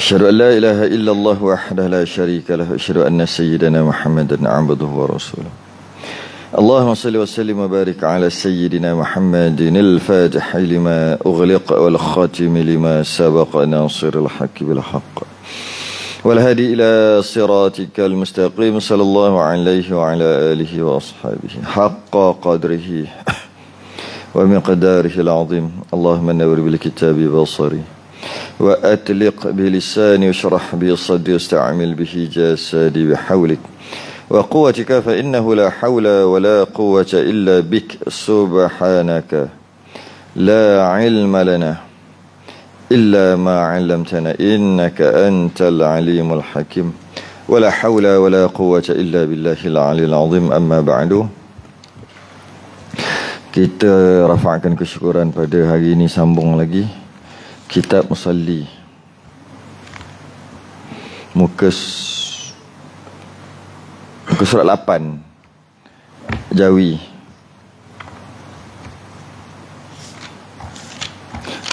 أشهد أن لا إله إلا الله وحده لا شريك له أشهد أن سيدنا محمدا عبده ورسوله اللهم صل وسلم وبارك على سيدنا محمد الفاتح لما أغلق والخاتم لما سبق ناصر الحق بالحق والهادي إلى صراطك المستقيم صلى الله عليه وعلى آله وأصحابه حق قدره ومقداره العظيم اللهم نور بالكتاب بصري وأتلق بلساني وشرح بي صدي واستعمل به جسدي بحولك وقوتك فإنه لا حول ولا قوة إلا بك سبحانك لا علم لنا إلا ما علمتنا إنك أنت العليم الحكيم ولا حول ولا قوة إلا بالله العلي العظيم أما بعد kita rafa'kan kesyukuran pada hari ini sambung lagi Kitab Musalli Muka Muka surat 8 Jawi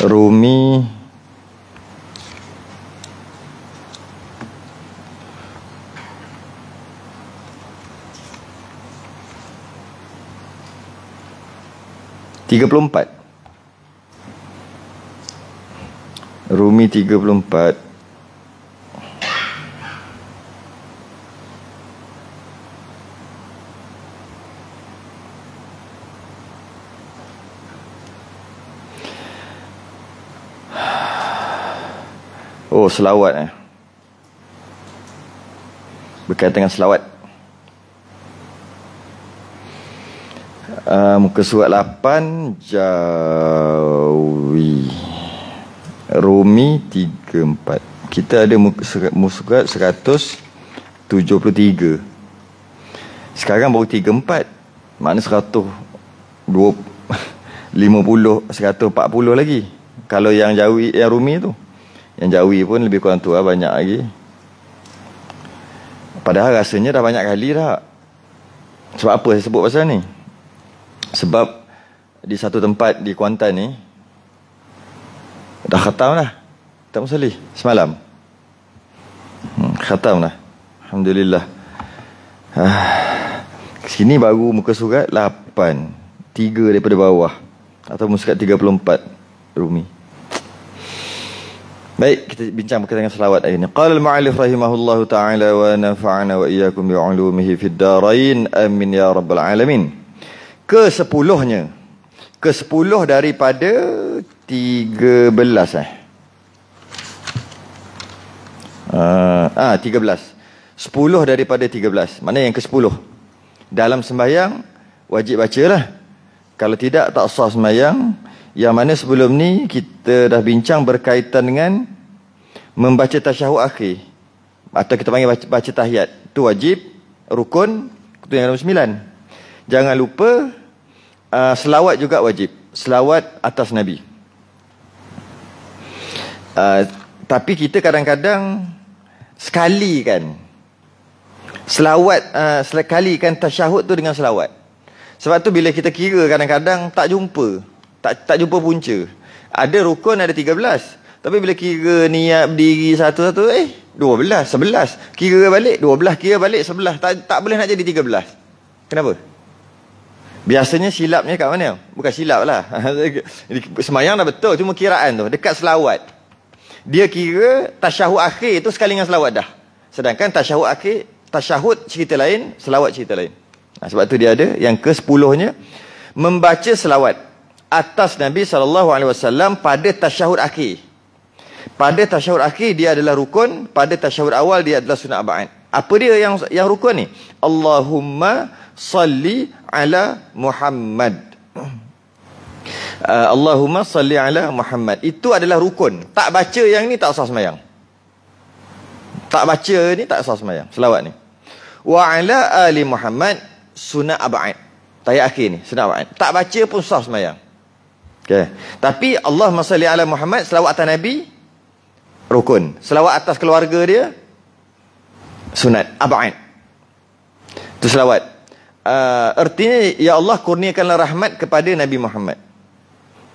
Rumi Tiga puluh empat Rumi 34 Oh selawat eh Berkaitan dengan selawat uh, Muka surat 8 Jauh Rumi 34 Kita ada musgat 173 Sekarang baru 34 Maknanya 120 50 140 lagi Kalau yang jauh Yang rumi tu Yang jauh pun lebih kurang tu lah Banyak lagi Padahal rasanya dah banyak kali dah Sebab apa saya sebut pasal ni Sebab Di satu tempat di Kuantan ni Dah khatam lah Tak musalli Semalam hmm, Khatam lah Alhamdulillah ah. Sini baru muka surat 8 3 daripada bawah Atau muka surat 34 Rumi Baik, kita bincang berkaitan dengan selawat ayat ini. Qala al-mu'allif rahimahullahu ta'ala wa nafa'ana wa iyyakum bi'ulumihi fid darain amin ya rabbal alamin. Kesepuluhnya. Kesepuluh daripada Tiga belas eh. Ah, uh, ah 13. 10 daripada belas Mana yang ke sepuluh Dalam sembahyang wajib baca lah Kalau tidak tak sah sembahyang. Yang mana sebelum ni kita dah bincang berkaitan dengan membaca tasyahud akhir atau kita panggil baca, baca tahiyat. Tu wajib rukun itu yang nombor 9. Jangan lupa uh, selawat juga wajib. Selawat atas Nabi. Ah, tapi kita kadang-kadang sekali kan selawat uh, ah, sekali kan tasyahud tu dengan selawat. Sebab tu bila kita kira kadang-kadang tak jumpa, tak tak jumpa punca. Ada rukun ada 13. Tapi bila kira niat berdiri satu-satu eh 12, 11. Kira balik 12, kira balik 11. Tak tak boleh nak jadi 13. Kenapa? Biasanya silapnya kat mana? Bukan silap lah. Semayang dah betul. Cuma kiraan tu. Dekat selawat dia kira tasyahud akhir itu sekali dengan selawat dah. Sedangkan tasyahud akhir, tasyahud cerita lain, selawat cerita lain. Nah, sebab tu dia ada yang ke sepuluhnya membaca selawat atas Nabi saw pada tasyahud akhir. Pada tasyahud akhir dia adalah rukun, pada tasyahud awal dia adalah sunat ba'd. Apa dia yang yang rukun ni? Allahumma salli ala Muhammad. uh, Allahumma salli ala Muhammad itu adalah rukun tak baca yang ni tak sah sembahyang tak baca ni tak sah sembahyang selawat ni wa ala ali Muhammad sunat abad tayat akhir ni sunnah abad tak baca pun sah sembahyang okey tapi Allahumma salli ala Muhammad selawat atas nabi rukun selawat atas keluarga dia sunat abad itu selawat Uh, ertinya, Ya Allah kurniakanlah rahmat kepada Nabi Muhammad.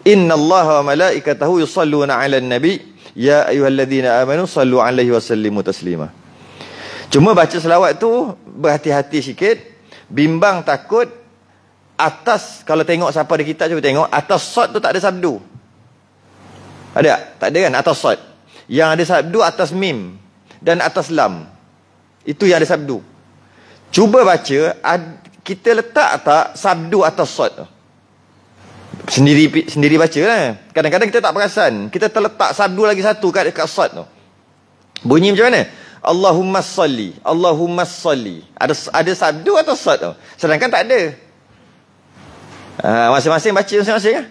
Inna Allah wa malaikatahu yusalluna ala nabi Ya ayuhalladzina amanu sallu alaihi wa sallimu taslima Cuma baca selawat tu Berhati-hati sikit Bimbang takut Atas Kalau tengok siapa ada kita Cuba tengok Atas sod tu tak ada sabdu Ada tak? ada kan? Atas sod Yang ada sabdu atas mim Dan atas lam Itu yang ada sabdu Cuba baca Kita letak tak Sabdu atas sod tu sendiri sendiri baca lah. Eh. Kadang-kadang kita tak perasan. Kita terletak sadu lagi satu kat dekat sod tu. Bunyi macam mana? Allahumma salli. Allahumma salli. Ada ada sadu atau sod tu? Sedangkan tak ada. Ah, masing-masing baca masing-masing lah.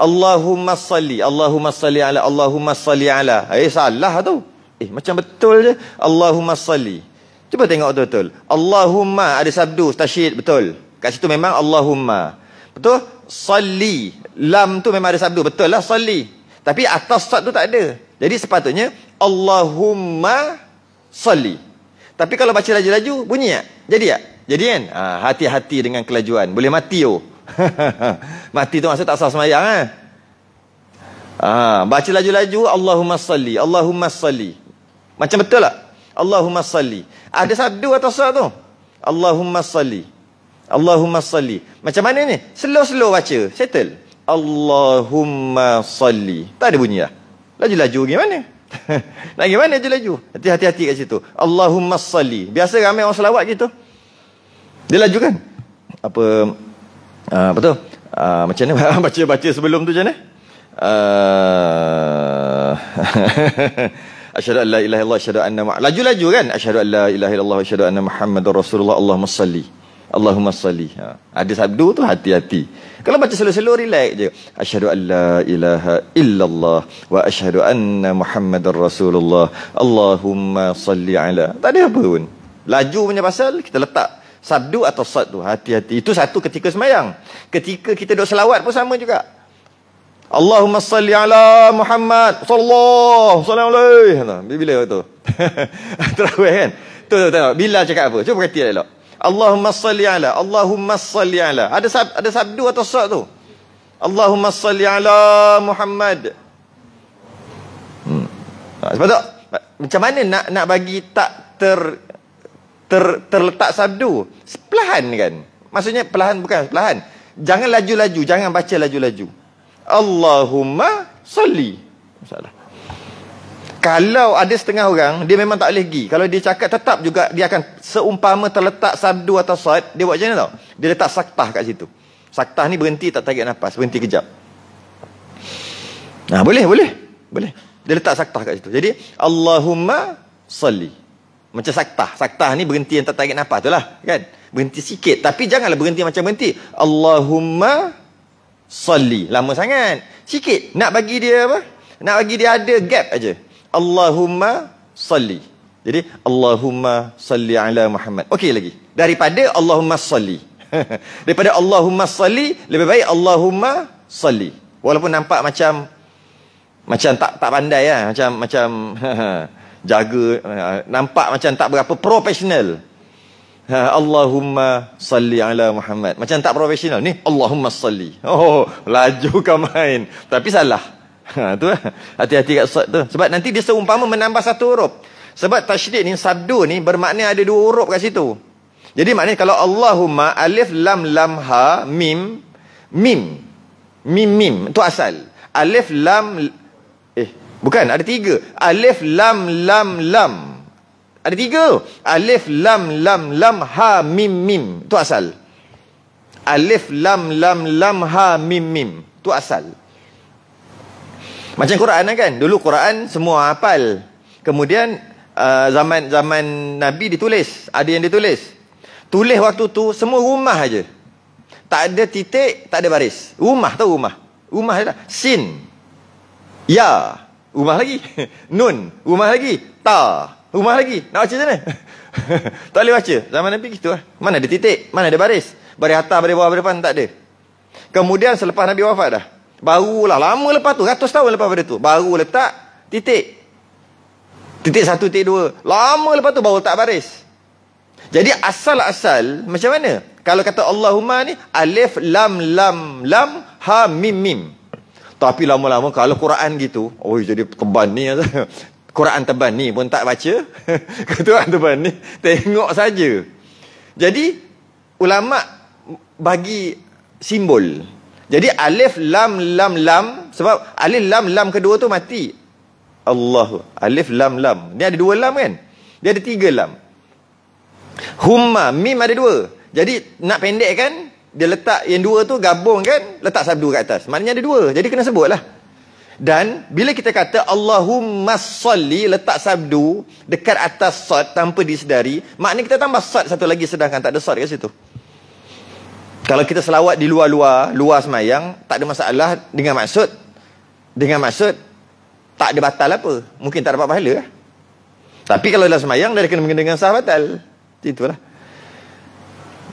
Allahumma salli. Allahumma salli ala. Allahumma salli ala. Eh, salah tu. Eh, macam betul je. Allahumma salli. Cuba tengok betul-betul. Allahumma. Ada sabdu. Stasyid. Betul. Kat situ memang Allahumma. Betul? Salli. Lam tu memang ada sabdu. Betul lah salli. Tapi atas sat tu tak ada. Jadi sepatutnya Allahumma salli. Tapi kalau baca laju-laju, bunyi tak? Jadi tak? Jadi kan? Ha, hati-hati ha, dengan kelajuan. Boleh mati oh. mati tu maksud tak sah semayang lah. Ha? Ha, baca laju-laju, Allahumma salli. Allahumma salli. Macam betul tak? Allahumma salli. Ada sabdu atas sat tu? Allahumma salli. Allahumma salli. Macam mana ni? Slow-slow baca. Settle. Allahumma salli. Tak ada bunyi lah. Laju-laju gimana? Nak gimana mana? laju? laju Hati-hati kat situ. Allahumma salli. Biasa ramai orang selawat gitu. Dia laju kan? Apa? Uh, apa tu? Uh, macam mana? Baca-baca sebelum tu macam mana? Uh, Asyhadu an la ilaha illallah asyhadu anna laju-laju kan asyhadu an la ilaha illallah asyhadu anna muhammadar rasulullah allahumma salli Allahumma salli. Ha. Ada sabdu tu hati-hati. Kalau baca selalu-selalu relax je. Asyhadu an ilaha illallah wa asyhadu anna Muhammadar Rasulullah. Allahumma salli ala. Tak ada apa pun. Laju punya pasal kita letak sabdu atau sad tu hati-hati. Itu satu ketika semayang. Ketika kita duk selawat pun sama juga. Allahumma salli ala Muhammad sallallahu alaihi wasallam. Bila waktu Terawih kan? Tu tu Bila cakap apa? Cuba perhati elok. Lah, Allahumma salli ala. Allahumma salli ala. Ada sab, ada sabdu atau sok tu? Allahumma salli ala Muhammad. Hmm. Ha, sebab tu, macam mana nak nak bagi tak ter, ter terletak sabdu? Sepelahan kan? Maksudnya pelahan bukan sepelahan. Jangan laju-laju. Jangan baca laju-laju. Allahumma salli. Masalah. Kalau ada setengah orang, dia memang tak boleh pergi. Kalau dia cakap tetap juga, dia akan seumpama terletak sabdu atau sad, dia buat macam mana tau? Dia letak saktah kat situ. Saktah ni berhenti tak tarik nafas, berhenti kejap. Nah, boleh, boleh. Boleh. Dia letak saktah kat situ. Jadi, Allahumma salli. Macam saktah. Saktah ni berhenti yang tak tarik nafas tu lah. Kan? Berhenti sikit. Tapi janganlah berhenti macam berhenti. Allahumma salli. Lama sangat. Sikit. Nak bagi dia apa? Nak bagi dia ada gap aja. Allahumma salli. Jadi Allahumma salli ala Muhammad. Okey lagi. Daripada Allahumma salli. Daripada Allahumma salli lebih baik Allahumma salli. Walaupun nampak macam macam tak tak pandai lah. macam macam jaga nampak macam tak berapa profesional. Ha, Allahumma salli ala Muhammad. Macam tak profesional ni. Allahumma salli. Oh, laju kau main. Tapi salah. Ha, tu lah. Hati-hati kat sod tu. Sebab nanti dia seumpama menambah satu huruf. Sebab tashdid ni, sabdu ni bermakna ada dua huruf kat situ. Jadi maknanya kalau Allahumma alif lam lam ha mim. Mim. Mim mim. Itu asal. Alif lam. Eh. Bukan. Ada tiga. Alif lam lam lam. Ada tiga. Alif lam lam lam ha mim mim. Itu asal. Alif lam lam lam ha mim mim. Itu asal. Macam Quran lah kan. Dulu Quran semua hafal. Kemudian zaman-zaman uh, Nabi ditulis. Ada yang ditulis. Tulis waktu tu semua rumah aja. Tak ada titik, tak ada baris. Rumah tu rumah. Rumah je lah. Sin. Ya. Rumah lagi. Nun. Rumah lagi. Ta. Rumah lagi. Nak baca macam mana? tak boleh baca. Zaman Nabi gitu lah. Mana ada titik? Mana ada baris? Baris atas, baris bawah, baris depan tak ada. Kemudian selepas Nabi wafat dah. Barulah lama lepas tu. Ratus tahun lepas pada tu. Baru letak titik. Titik satu, titik dua. Lama lepas tu baru letak baris. Jadi asal-asal macam mana? Kalau kata Allahumma ni alif lam lam lam ha mim mim. Tapi lama-lama kalau Quran gitu, oi jadi teban ni. Ya. Quran teban ni pun tak baca. Quran teban ni tengok saja. Jadi ulama bagi simbol jadi alif lam lam lam sebab alif lam lam kedua tu mati. Allahu. Alif lam lam. dia ada dua lam kan? Dia ada tiga lam. Humma mim ada dua. Jadi nak pendek kan? Dia letak yang dua tu gabung kan? Letak sabdu kat atas. Maknanya ada dua. Jadi kena lah Dan bila kita kata Allahumma salli letak sabdu dekat atas sod tanpa disedari. Maknanya kita tambah sod satu lagi sedangkan tak ada sod kat situ kalau kita selawat di luar-luar, luar semayang, tak ada masalah dengan maksud. Dengan maksud, tak ada batal apa. Mungkin tak dapat pahala. Lah. Tapi kalau dalam semayang, dia kena mengenai sah batal. Itulah.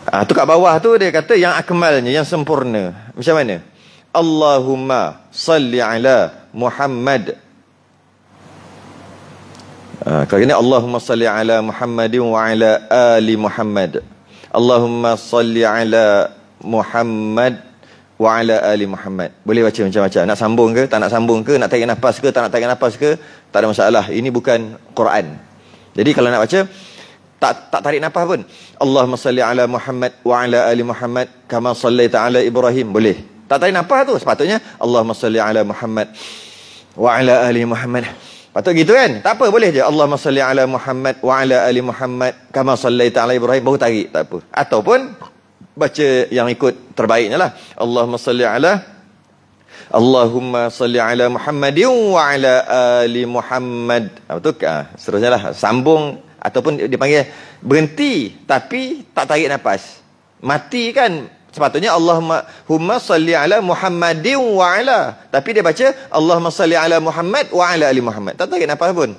Ah, tu kat bawah tu dia kata yang akmalnya, yang sempurna. Macam mana? Allahumma salli ala Muhammad. Ah, kalau kena Allahumma salli ala Muhammadin wa ala ali Muhammad. Allahumma salli ala Muhammad wa ala ali Muhammad. Boleh baca macam-macam. Nak sambung ke, tak nak sambung ke, nak tarik nafas ke, tak nak tarik nafas ke, tak ada masalah. Ini bukan Quran. Jadi kalau nak baca tak tak tarik nafas pun. Allahumma salli ala Muhammad wa ala ali Muhammad kama sallaita ala Ibrahim. Boleh. Tak tarik nafas tu sepatutnya Allahumma salli ala Muhammad wa ala ali Muhammad. Patut gitu kan? Tak apa boleh je. Allahumma salli ala Muhammad wa ala ali Muhammad kama sallaita ala Ibrahim. Baru tarik. Tak apa. Ataupun baca yang ikut terbaiknya lah. Allahumma salli ala Allahumma salli ala Muhammadin wa ala ali Muhammad. Apa tu? Ha, seterusnya lah. Sambung ataupun dipanggil berhenti tapi tak tarik nafas. Mati kan? Sepatutnya Allahumma salli ala Muhammadin wa ala. Tapi dia baca Allahumma salli ala Muhammad wa ala ali Muhammad. Tak tarik nafas pun.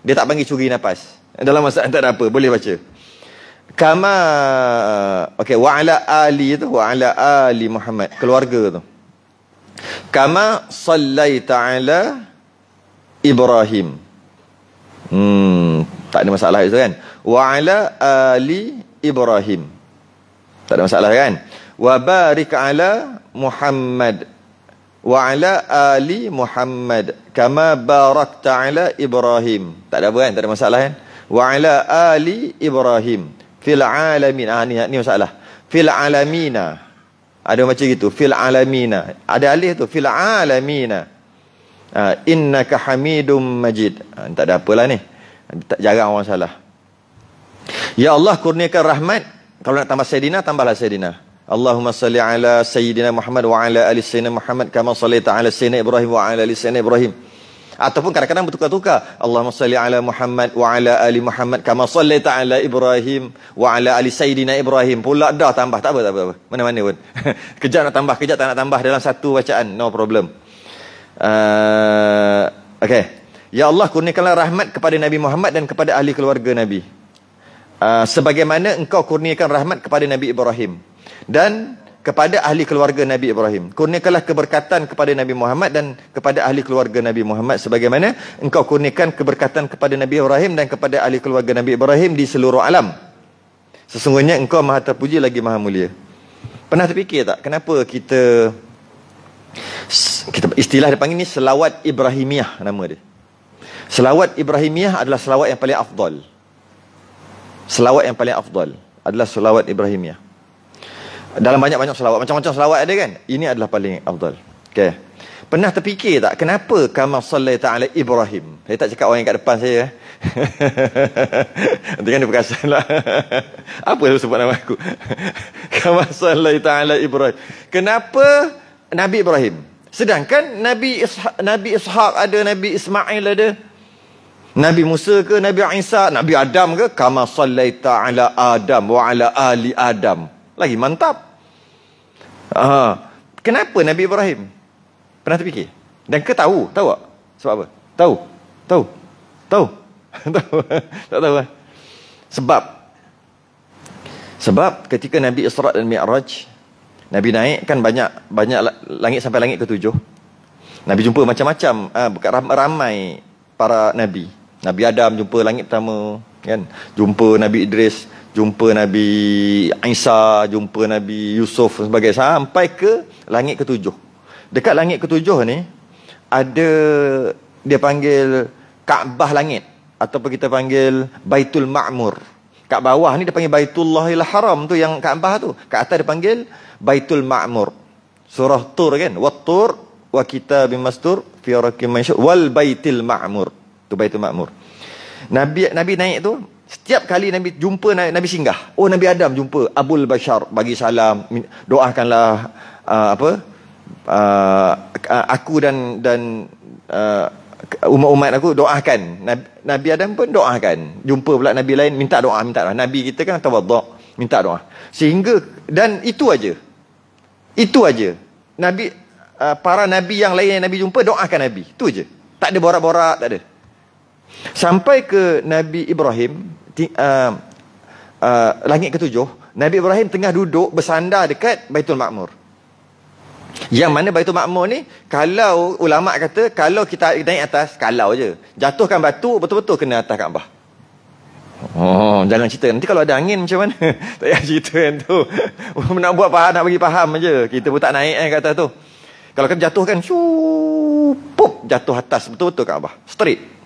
Dia tak panggil curi nafas. Dalam masa tak ada apa. Boleh baca kama uh, okey wa ala ali tu wa ala ali Muhammad keluarga tu kama sallaita taala Ibrahim hmm tak ada masalah itu kan wa ala ali Ibrahim tak ada masalah kan wa barik ala Muhammad wa ala ali Muhammad kama barakta ala Ibrahim tak ada apa kan tak ada masalah kan wa ala ali Ibrahim fil alamin ah ni ni masalah fil alamina ada macam gitu fil alamina ada alih tu fil alamina ah innaka hamidum majid ah, tak ada apalah ni tak jarang orang salah ya allah kurniakan rahmat kalau nak tambah sayidina tambahlah sayidina Allahumma salli ala sayyidina Muhammad wa ala ali sayyidina Muhammad kama sallaita ala sayyidina Ibrahim wa ala ali sayyidina Ibrahim ataupun kadang-kadang bertukar-tukar. Allahumma salli ala Muhammad wa ala ali Muhammad kama sallaita taala Ibrahim wa ala ali sayidina Ibrahim. Pula dah tambah, tak apa tak apa. Mana-mana pun. kejar nak tambah, kejar tak nak tambah dalam satu bacaan. No problem. Uh, okay. Ya Allah kurniakanlah rahmat kepada Nabi Muhammad dan kepada ahli keluarga Nabi. Uh, sebagaimana engkau kurniakan rahmat kepada Nabi Ibrahim. Dan kepada ahli keluarga Nabi Ibrahim. Kurniakanlah keberkatan kepada Nabi Muhammad dan kepada ahli keluarga Nabi Muhammad sebagaimana engkau kurniakan keberkatan kepada Nabi Ibrahim dan kepada ahli keluarga Nabi Ibrahim di seluruh alam. Sesungguhnya engkau Maha terpuji lagi Maha mulia. Pernah terfikir tak kenapa kita kita istilah dipanggil ini selawat Ibrahimiah nama dia. Selawat Ibrahimiah adalah selawat yang paling afdal. Selawat yang paling afdal adalah selawat Ibrahimiah dalam banyak-banyak selawat macam-macam selawat ada kan ini adalah paling afdal Okay, pernah terfikir tak kenapa kama sallaita ala ibrahim saya tak cakap orang yang kat depan saya eh. nanti kan dia perasan lah apa yang sebut nama aku kama sallaita ala ibrahim kenapa nabi ibrahim sedangkan nabi ishaq, nabi ishaq ada nabi ismail ada Nabi Musa ke Nabi Isa, Nabi Adam ke kama sallaita ala Adam wa ala ali Adam lagi mantap. Uh, kenapa Nabi Ibrahim? Pernah terfikir? Dan ke tahu? Tahu tak? Sebab apa? Tahu? Tahu? Tahu? tahu? tak tahu lah. Sebab. Sebab ketika Nabi Israq dan Mi'raj, Nabi naik kan banyak banyak langit sampai langit ke tujuh. Nabi jumpa macam-macam. Ha, ramai para Nabi. Nabi Adam jumpa langit pertama. Kan? Jumpa Nabi Idris jumpa Nabi Isa, jumpa Nabi Yusuf sebagai sampai ke langit ketujuh. Dekat langit ketujuh ni ada dia panggil Kaabah langit atau kita panggil Baitul Ma'mur. Kat bawah ni dia panggil Baitullahil Haram tu yang Kaabah tu. Kat atas dia panggil Baitul Ma'mur. Surah Tur kan? Tur, wa kita bimastur fi raqim wal baitil ma'mur. Tu Baitul Ma'mur. Nabi Nabi naik tu Setiap kali Nabi jumpa Nabi singgah. Oh Nabi Adam jumpa Abu Bashar bagi salam, doakanlah uh, apa? Uh, aku dan dan uh, umat-umat aku doakan. Nabi, Nabi Adam pun doakan. Jumpa pula Nabi lain minta doa, minta doa. Nabi kita kan tawaduk, minta doa. Sehingga dan itu aja. Itu aja. Nabi uh, para nabi yang lain yang Nabi jumpa doakan Nabi. Itu aja. Tak ada borak-borak, tak ada. Sampai ke Nabi Ibrahim, uh, uh, langit ketujuh, Nabi Ibrahim tengah duduk bersandar dekat Baitul Makmur. Yang mana Baitul Makmur ni, kalau ulama kata, kalau kita naik atas, kalau je. Jatuhkan batu, betul-betul kena atas Kaabah. Oh, jangan cerita. Nanti kalau ada angin macam mana? tak payah cerita yang tu. nak buat faham, nak bagi faham je. Kita pun tak naik kan eh, kat atas tu. Kalau kan jatuhkan, syuuu, pop, jatuh atas, betul-betul Kaabah. Straight.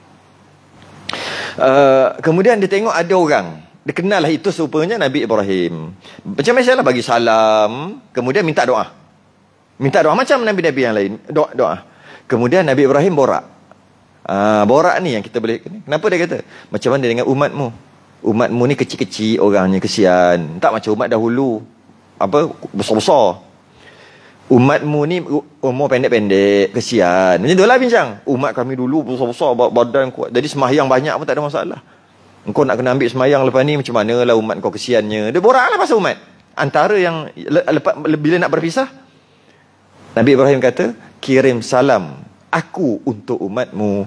Eh, kemudian dia tengok ada orang. Dia kenal lah itu serupanya Nabi Ibrahim. Macam biasa lah bagi salam. Kemudian minta doa. Minta doa macam Nabi-Nabi yang lain. Doa. doa. Kemudian Nabi Ibrahim borak. Uh, borak ni yang kita boleh kenapa dia kata macam mana dengan umatmu umatmu ni kecil-kecil orangnya kesian tak macam umat dahulu apa besar-besar Umatmu ni umur pendek-pendek. Kesian. Macam tu lah bincang. Umat kami dulu besar-besar badan kuat. Jadi semayang banyak pun tak ada masalah. Engkau nak kena ambil semayang lepas ni macam mana lah umat kau kesiannya. Dia borak lah pasal umat. Antara yang lepas, bila nak berpisah. Nabi Ibrahim kata, kirim salam aku untuk umatmu.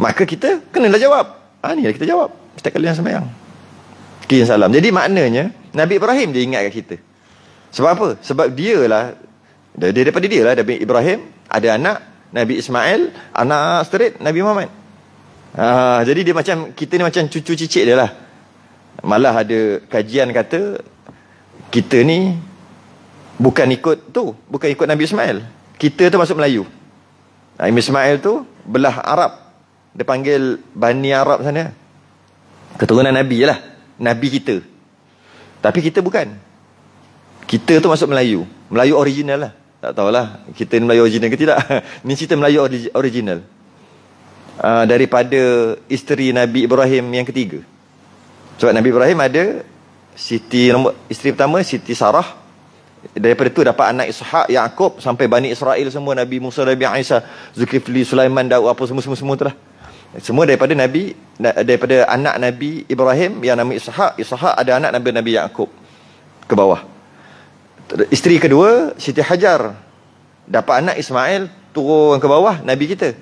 Maka kita kenalah jawab. Ha, ni lah kita jawab. Setiap kali yang semayang. Kirim salam. Jadi maknanya, Nabi Ibrahim dia ingatkan kita. Sebab apa? Sebab dia lah dia daripada dia lah Nabi Ibrahim ada anak Nabi Ismail anak straight Nabi Muhammad ha, jadi dia macam kita ni macam cucu cicit dia lah malah ada kajian kata kita ni bukan ikut tu bukan ikut Nabi Ismail kita tu masuk Melayu ha, Nabi Ismail tu belah Arab dia panggil Bani Arab sana keturunan Nabi lah Nabi kita tapi kita bukan kita tu masuk Melayu. Melayu original lah. Tak tahulah kita ni Melayu original ke tidak. ni cerita Melayu original. Uh, daripada isteri Nabi Ibrahim yang ketiga. Sebab Nabi Ibrahim ada Siti nombor, isteri pertama Siti Sarah. Daripada tu dapat anak Ishaq, Yaakob sampai Bani Israel semua. Nabi Musa, Nabi Aisyah, Zulkifli, Sulaiman, Daud apa semua-semua tu lah. Semua daripada Nabi daripada anak Nabi Ibrahim yang nama Ishaq. Ishaq ada anak Nabi Nabi Yaakob ke bawah isteri kedua Siti Hajar dapat anak Ismail turun ke bawah Nabi kita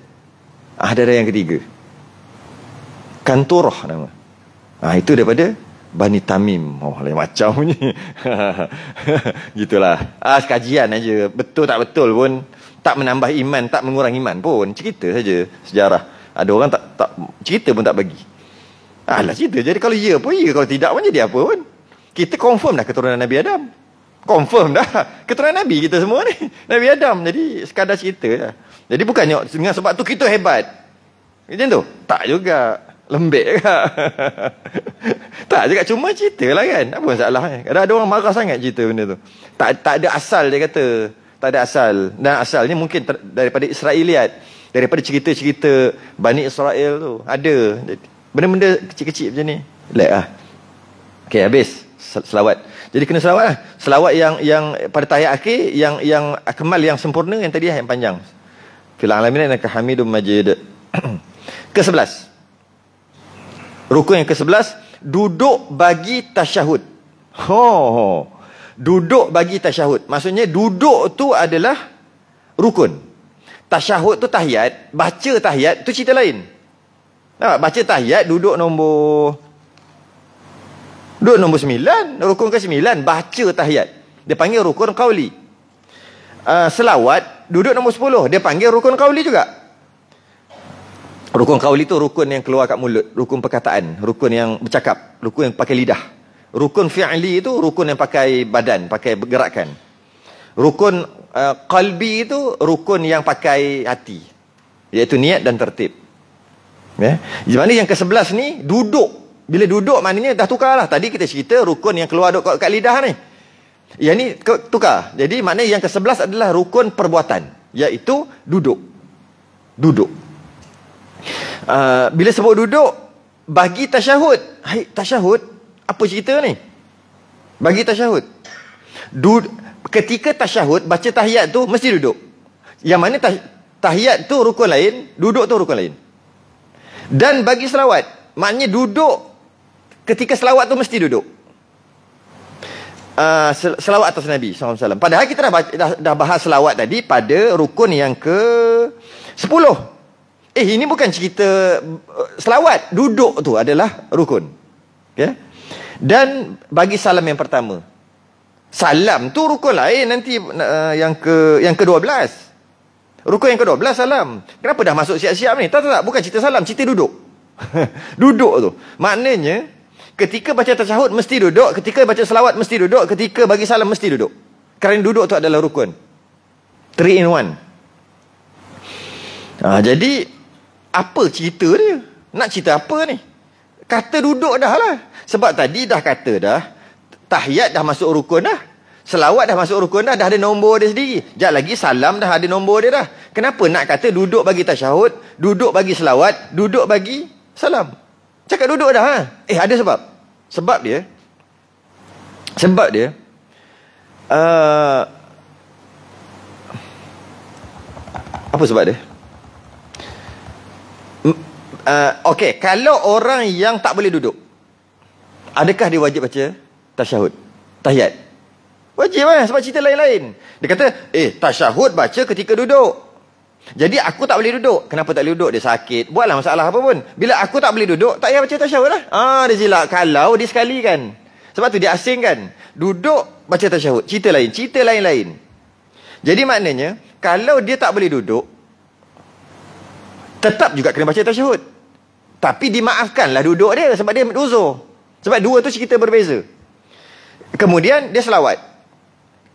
ah ada yang ketiga Kanturah nama Ah itu daripada Bani Tamim oh lain macam ni gitulah ah kajian aja betul tak betul pun tak menambah iman tak mengurang iman pun cerita saja sejarah ada orang tak tak cerita pun tak bagi Alah cerita jadi kalau ya pun ya kalau tidak pun jadi apa pun kita confirm dah keturunan Nabi Adam Confirm dah. Keturunan Nabi kita semua ni. Nabi Adam. Jadi sekadar cerita lah. Jadi bukan dengan sebab tu kita hebat. Macam tu? Tak juga. Lembek ke? tak juga. Cuma cerita lah kan. Apa masalah ni? Kadang ada orang marah sangat cerita benda tu. Tak, tak ada asal dia kata. Tak ada asal. Dan asalnya mungkin ter, daripada Israeliat. Daripada cerita-cerita Bani Israel tu. Ada. Benda-benda kecil-kecil macam ni. Lek lah. Okay habis. Selawat. Jadi kena selawat lah. Selawat yang yang pada tayat akhir yang yang akmal yang sempurna yang tadi yang panjang. Fil alamin innaka hamidum majid. ke-11. Rukun yang ke-11 duduk bagi tasyahud. Ho. Oh, duduk bagi tasyahud. Maksudnya duduk tu adalah rukun. Tasyahud tu tahiyat, baca tahiyat tu cerita lain. Nampak? Baca tahiyat, duduk nombor Duduk nombor sembilan. Rukun ke sembilan. Baca tahiyat. Dia panggil rukun kauli. Uh, selawat. Duduk nombor sepuluh. Dia panggil rukun kauli juga. Rukun kauli tu rukun yang keluar kat mulut. Rukun perkataan. Rukun yang bercakap. Rukun yang pakai lidah. Rukun fi'li itu rukun yang pakai badan. Pakai gerakan. Rukun ah, qalbi uh, itu rukun yang pakai hati. Iaitu niat dan tertib. Ya. Yeah. Jadi yang ke sebelas ni duduk bila duduk maknanya dah tukar lah. Tadi kita cerita rukun yang keluar dok kat lidah ni. Yang ni tukar. Jadi maknanya yang ke sebelas adalah rukun perbuatan. Iaitu duduk. Duduk. Uh, bila sebut duduk, bagi tasyahud. Hai, tasyahud? Apa cerita ni? Bagi tasyahud. Du ketika tasyahud, baca tahiyat tu mesti duduk. Yang mana tah tahiyat tu rukun lain, duduk tu rukun lain. Dan bagi selawat. Maknanya duduk ketika selawat tu mesti duduk. Uh, selawat atas Nabi SAW. Padahal kita dah, dah, dah bahas selawat tadi pada rukun yang ke-10. Eh, ini bukan cerita eh, selawat. Duduk tu adalah rukun. Ya? Dan bagi salam yang pertama. Salam tu rukun lain nanti uh, yang ke yang ke-12. Rukun yang ke-12 salam. Kenapa dah masuk siap-siap ni? Tak, tak, tak. Bukan cerita salam. Cerita duduk. duduk tu. Maknanya, Ketika baca tasyahud mesti duduk, ketika baca selawat mesti duduk, ketika bagi salam mesti duduk. Kerana duduk tu adalah rukun. Three in one. Ha, jadi apa cerita dia? Nak cerita apa ni? Kata duduk dah lah. Sebab tadi dah kata dah, tahiyat dah masuk rukun dah. Selawat dah masuk rukun dah, dah ada nombor dia sendiri. Sekejap lagi salam dah ada nombor dia dah. Kenapa nak kata duduk bagi tasyahud, duduk bagi selawat, duduk bagi salam? Cakap duduk dah ha? Eh ada sebab. Sebab dia Sebab dia uh, Apa sebab dia? Uh, okay, kalau orang yang tak boleh duduk Adakah dia wajib baca tasyahud? Tahiyat? Wajib lah, sebab cerita lain-lain Dia kata, eh tasyahud baca ketika duduk jadi aku tak boleh duduk. Kenapa tak boleh duduk? Dia sakit. Buatlah masalah apa pun. Bila aku tak boleh duduk, tak payah baca tasyahud lah. Ah, dia silap. Kalau dia sekali kan. Sebab tu dia asing kan. Duduk, baca tasyahud. Cerita lain. Cerita lain-lain. Jadi maknanya, kalau dia tak boleh duduk, tetap juga kena baca tasyahud. Tapi dimaafkan lah duduk dia sebab dia uzur. Sebab dua tu cerita berbeza. Kemudian dia selawat.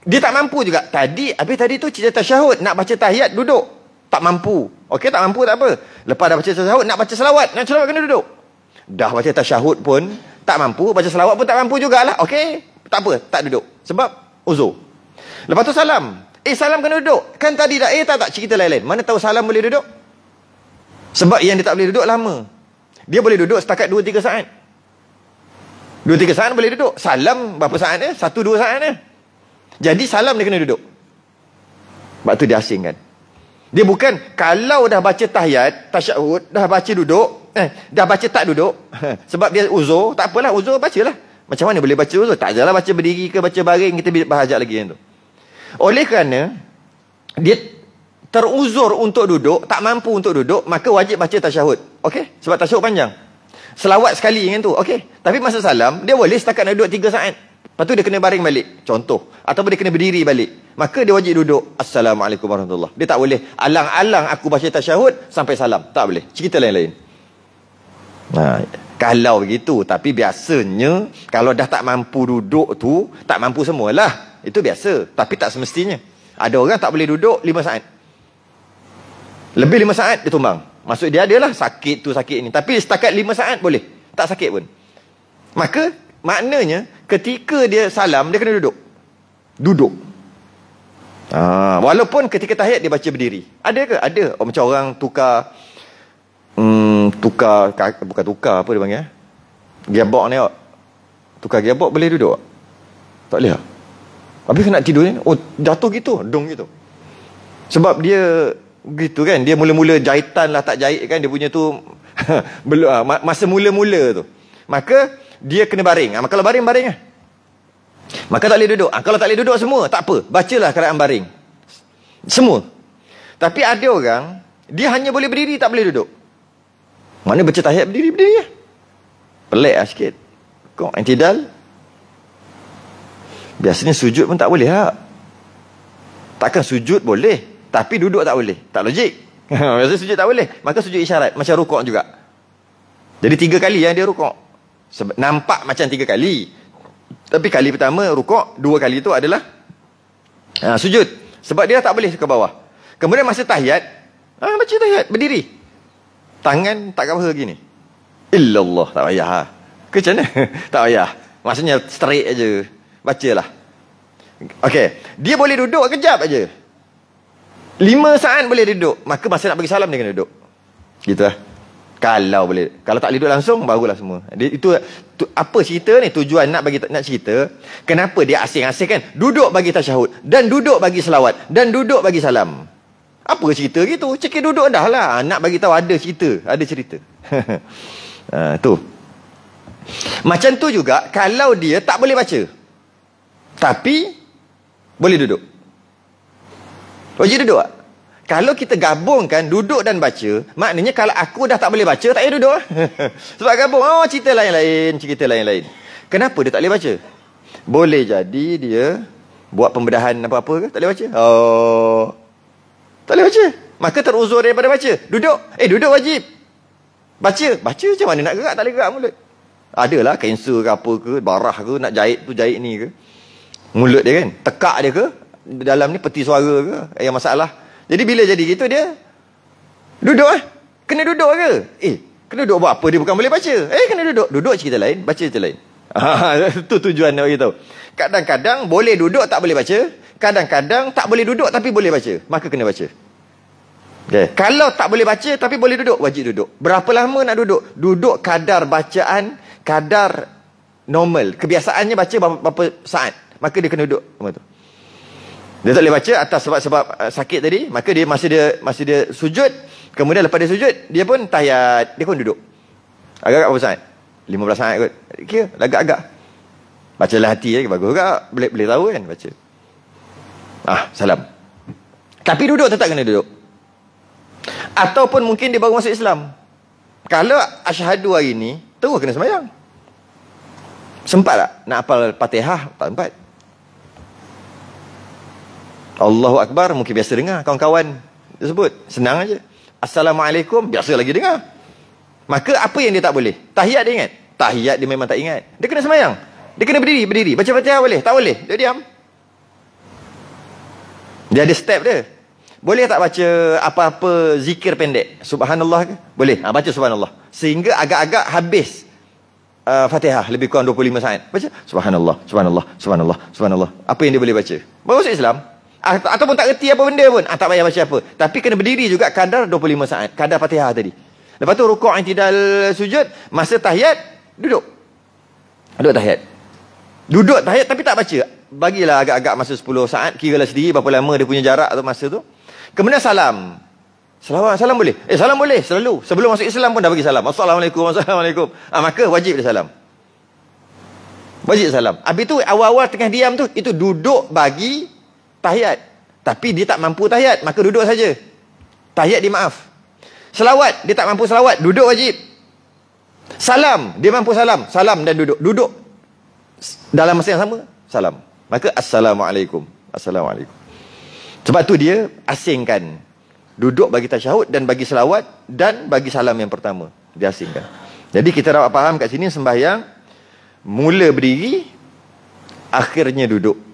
Dia tak mampu juga. Tadi, habis tadi tu cerita tasyahud. Nak baca tahiyat, duduk tak mampu. Okey, tak mampu tak apa. Lepas dah baca tasyahud, nak baca selawat. Nak selawat kena duduk. Dah baca tasyahud pun, tak mampu. Baca selawat pun tak mampu jugalah. Okey, tak apa. Tak duduk. Sebab uzur. Lepas tu salam. Eh, salam kena duduk. Kan tadi dah, eh tak tak, cerita lain-lain. Mana tahu salam boleh duduk? Sebab yang dia tak boleh duduk lama. Dia boleh duduk setakat 2-3 saat. 2-3 saat boleh duduk. Salam berapa saat eh? 1-2 saat eh? Jadi salam dia kena duduk. Sebab tu dia asing kan? Dia bukan kalau dah baca tahiyat, tasyahud, dah baca duduk, eh, dah baca tak duduk. Eh, sebab dia uzur, tak apalah uzur bacalah. Macam mana boleh baca uzur? Tak jalah baca berdiri ke baca baring kita bahajak lagi yang tu. Oleh kerana dia teruzur untuk duduk, tak mampu untuk duduk, maka wajib baca tasyahud. Okey? Sebab tasyahud panjang. Selawat sekali dengan tu. Okey. Tapi masa salam, dia boleh setakat nak duduk 3 saat. Lepas tu dia kena baring balik. Contoh. Atau dia kena berdiri balik. Maka dia wajib duduk Assalamualaikum warahmatullahi Dia tak boleh Alang-alang aku baca tasyahud Sampai salam Tak boleh Cerita lain-lain nah, ha, Kalau begitu Tapi biasanya Kalau dah tak mampu duduk tu Tak mampu semualah Itu biasa Tapi tak semestinya Ada orang tak boleh duduk 5 saat Lebih 5 saat dia tumbang Maksud dia adalah Sakit tu sakit ni Tapi setakat 5 saat boleh Tak sakit pun Maka Maknanya Ketika dia salam Dia kena duduk Duduk Ah, walaupun ketika tahiyat dia baca berdiri. Ada ke? Ada. Oh, macam orang tukar hmm, tukar bukan tukar apa dia panggil? Eh? Gearbox ni. Oh. Tukar gearbox boleh duduk. Tak boleh. Ah? Habis kena tidur ni, oh jatuh gitu, dong gitu. Sebab dia gitu kan, dia mula-mula jahitan lah tak jahit kan, dia punya tu belum ah, masa mula-mula tu. Maka dia kena baring. Ah, kalau baring baring lah. Maka tak boleh duduk. Ha, kalau tak boleh duduk semua, tak apa. Bacalah keraan baring. Semua. Tapi ada orang, dia hanya boleh berdiri, tak boleh duduk. Mana baca tahiyat berdiri-berdiri lah. Pelik lah sikit. Kau antidal. Biasanya sujud pun tak boleh lah. Takkan sujud boleh. Tapi duduk tak boleh. Tak logik. Biasanya sujud tak boleh. Maka sujud isyarat. Macam rukuk juga. Jadi tiga kali yang dia rukuk. Nampak macam Tiga kali. Tapi kali pertama rukuk, dua kali itu adalah ha, sujud. Sebab dia tak boleh ke bawah. Kemudian masa tahiyat, ha, baca tahiyat, berdiri. Tangan tak kapa lagi ni. Illallah, tak payah. Ha. Ke macam mana? tak payah. Maksudnya straight aja baca lah okay Dia boleh duduk kejap aja. Lima saat boleh duduk. Maka masa nak bagi salam dia kena duduk. Gitu lah. Eh? kalau boleh kalau tak boleh duduk langsung barulah semua dia, itu tu, apa cerita ni tujuan nak bagi nak cerita kenapa dia asing-asing kan duduk bagi tasyahud dan duduk bagi selawat dan duduk bagi salam apa cerita gitu cekik duduk dah lah ah, nak bagi tahu ada cerita ada cerita ha, tu macam tu juga kalau dia tak boleh baca tapi boleh duduk Wajib duduk tak? Kalau kita gabungkan duduk dan baca, maknanya kalau aku dah tak boleh baca, tak payah duduk. Sebab gabung, oh cerita lain-lain, cerita lain-lain. Kenapa dia tak boleh baca? Boleh jadi dia buat pembedahan apa-apa ke? Tak boleh baca? Oh, tak boleh baca. Maka teruzur daripada baca. Duduk. Eh, duduk wajib. Baca. Baca macam mana nak gerak? Tak boleh gerak mulut. Adalah kanser ke apa ke, barah ke, nak jahit tu jahit ni ke. Mulut dia kan? Tekak dia ke? Dalam ni peti suara ke? Eh, yang masalah. Jadi bila jadi gitu dia duduk lah. Kena duduk ke? Eh, kena duduk buat apa? Dia bukan boleh baca. Eh, kena duduk. Duduk cerita lain. Baca cerita lain. Itu ah, tujuan dia beritahu. Kadang-kadang boleh duduk tak boleh baca. Kadang-kadang tak boleh duduk tapi boleh baca. Maka kena baca. Okay. Kalau tak boleh baca tapi boleh duduk, wajib duduk. Berapa lama nak duduk? Duduk kadar bacaan, kadar normal. Kebiasaannya baca berapa, berapa saat. Maka dia kena duduk. Apa tu? Dia tak boleh baca atas sebab-sebab uh, eh, sakit tadi. Maka dia masih dia masih dia sujud, kemudian lepas dia sujud, dia pun tahiyat, dia pun duduk. Agak-agak apa saat? 15 saat kot. Kira, agak-agak. Bacalah hati je, eh, bagus juga. Boleh, boleh tahu kan baca. Ah, salam. Tapi duduk tetap kena duduk. Ataupun mungkin dia baru masuk Islam. Kalau asyhadu hari ni, terus kena semayang. Sempat tak nak apal patihah? Tak sempat. Allahu Akbar mungkin biasa dengar kawan-kawan sebut. Senang aja. Assalamualaikum biasa lagi dengar. Maka apa yang dia tak boleh? Tahiyat dia ingat? Tahiyat dia memang tak ingat. Dia kena semayang. Dia kena berdiri, berdiri. Baca fatihah boleh? Tak boleh. Dia diam. Dia ada step dia. Boleh tak baca apa-apa zikir pendek? Subhanallah ke? Boleh. Ha, baca subhanallah. Sehingga agak-agak habis uh, fatihah. Lebih kurang 25 saat. Baca. Subhanallah. Subhanallah. Subhanallah. Subhanallah. Apa yang dia boleh baca? Baru Islam. Ata- ah, ataupun tak reti apa benda pun. Ah, tak payah baca apa. Tapi kena berdiri juga kadar 25 saat. Kadar fatihah tadi. Lepas tu rukuk intidal sujud. Masa tahiyat, duduk. Duduk tahiyat. Duduk tahiyat tapi tak baca. Bagilah agak-agak masa 10 saat. Kiralah sendiri berapa lama dia punya jarak atau masa tu. Kemudian salam. Salam, salam boleh. Eh salam boleh selalu. Sebelum masuk Islam pun dah bagi salam. Assalamualaikum, assalamualaikum. Ah maka wajib dia salam. Wajib salam. Habis tu awal-awal tengah diam tu itu duduk bagi tahiyat. Tapi dia tak mampu tahiyat, maka duduk saja. Tahiyat dia maaf. Selawat, dia tak mampu selawat, duduk wajib. Salam, dia mampu salam, salam dan duduk. Duduk dalam masa yang sama, salam. Maka assalamualaikum. Assalamualaikum. Sebab tu dia asingkan duduk bagi tasyahud dan bagi selawat dan bagi salam yang pertama. Dia asingkan. Jadi kita dapat faham kat sini sembahyang mula berdiri akhirnya duduk.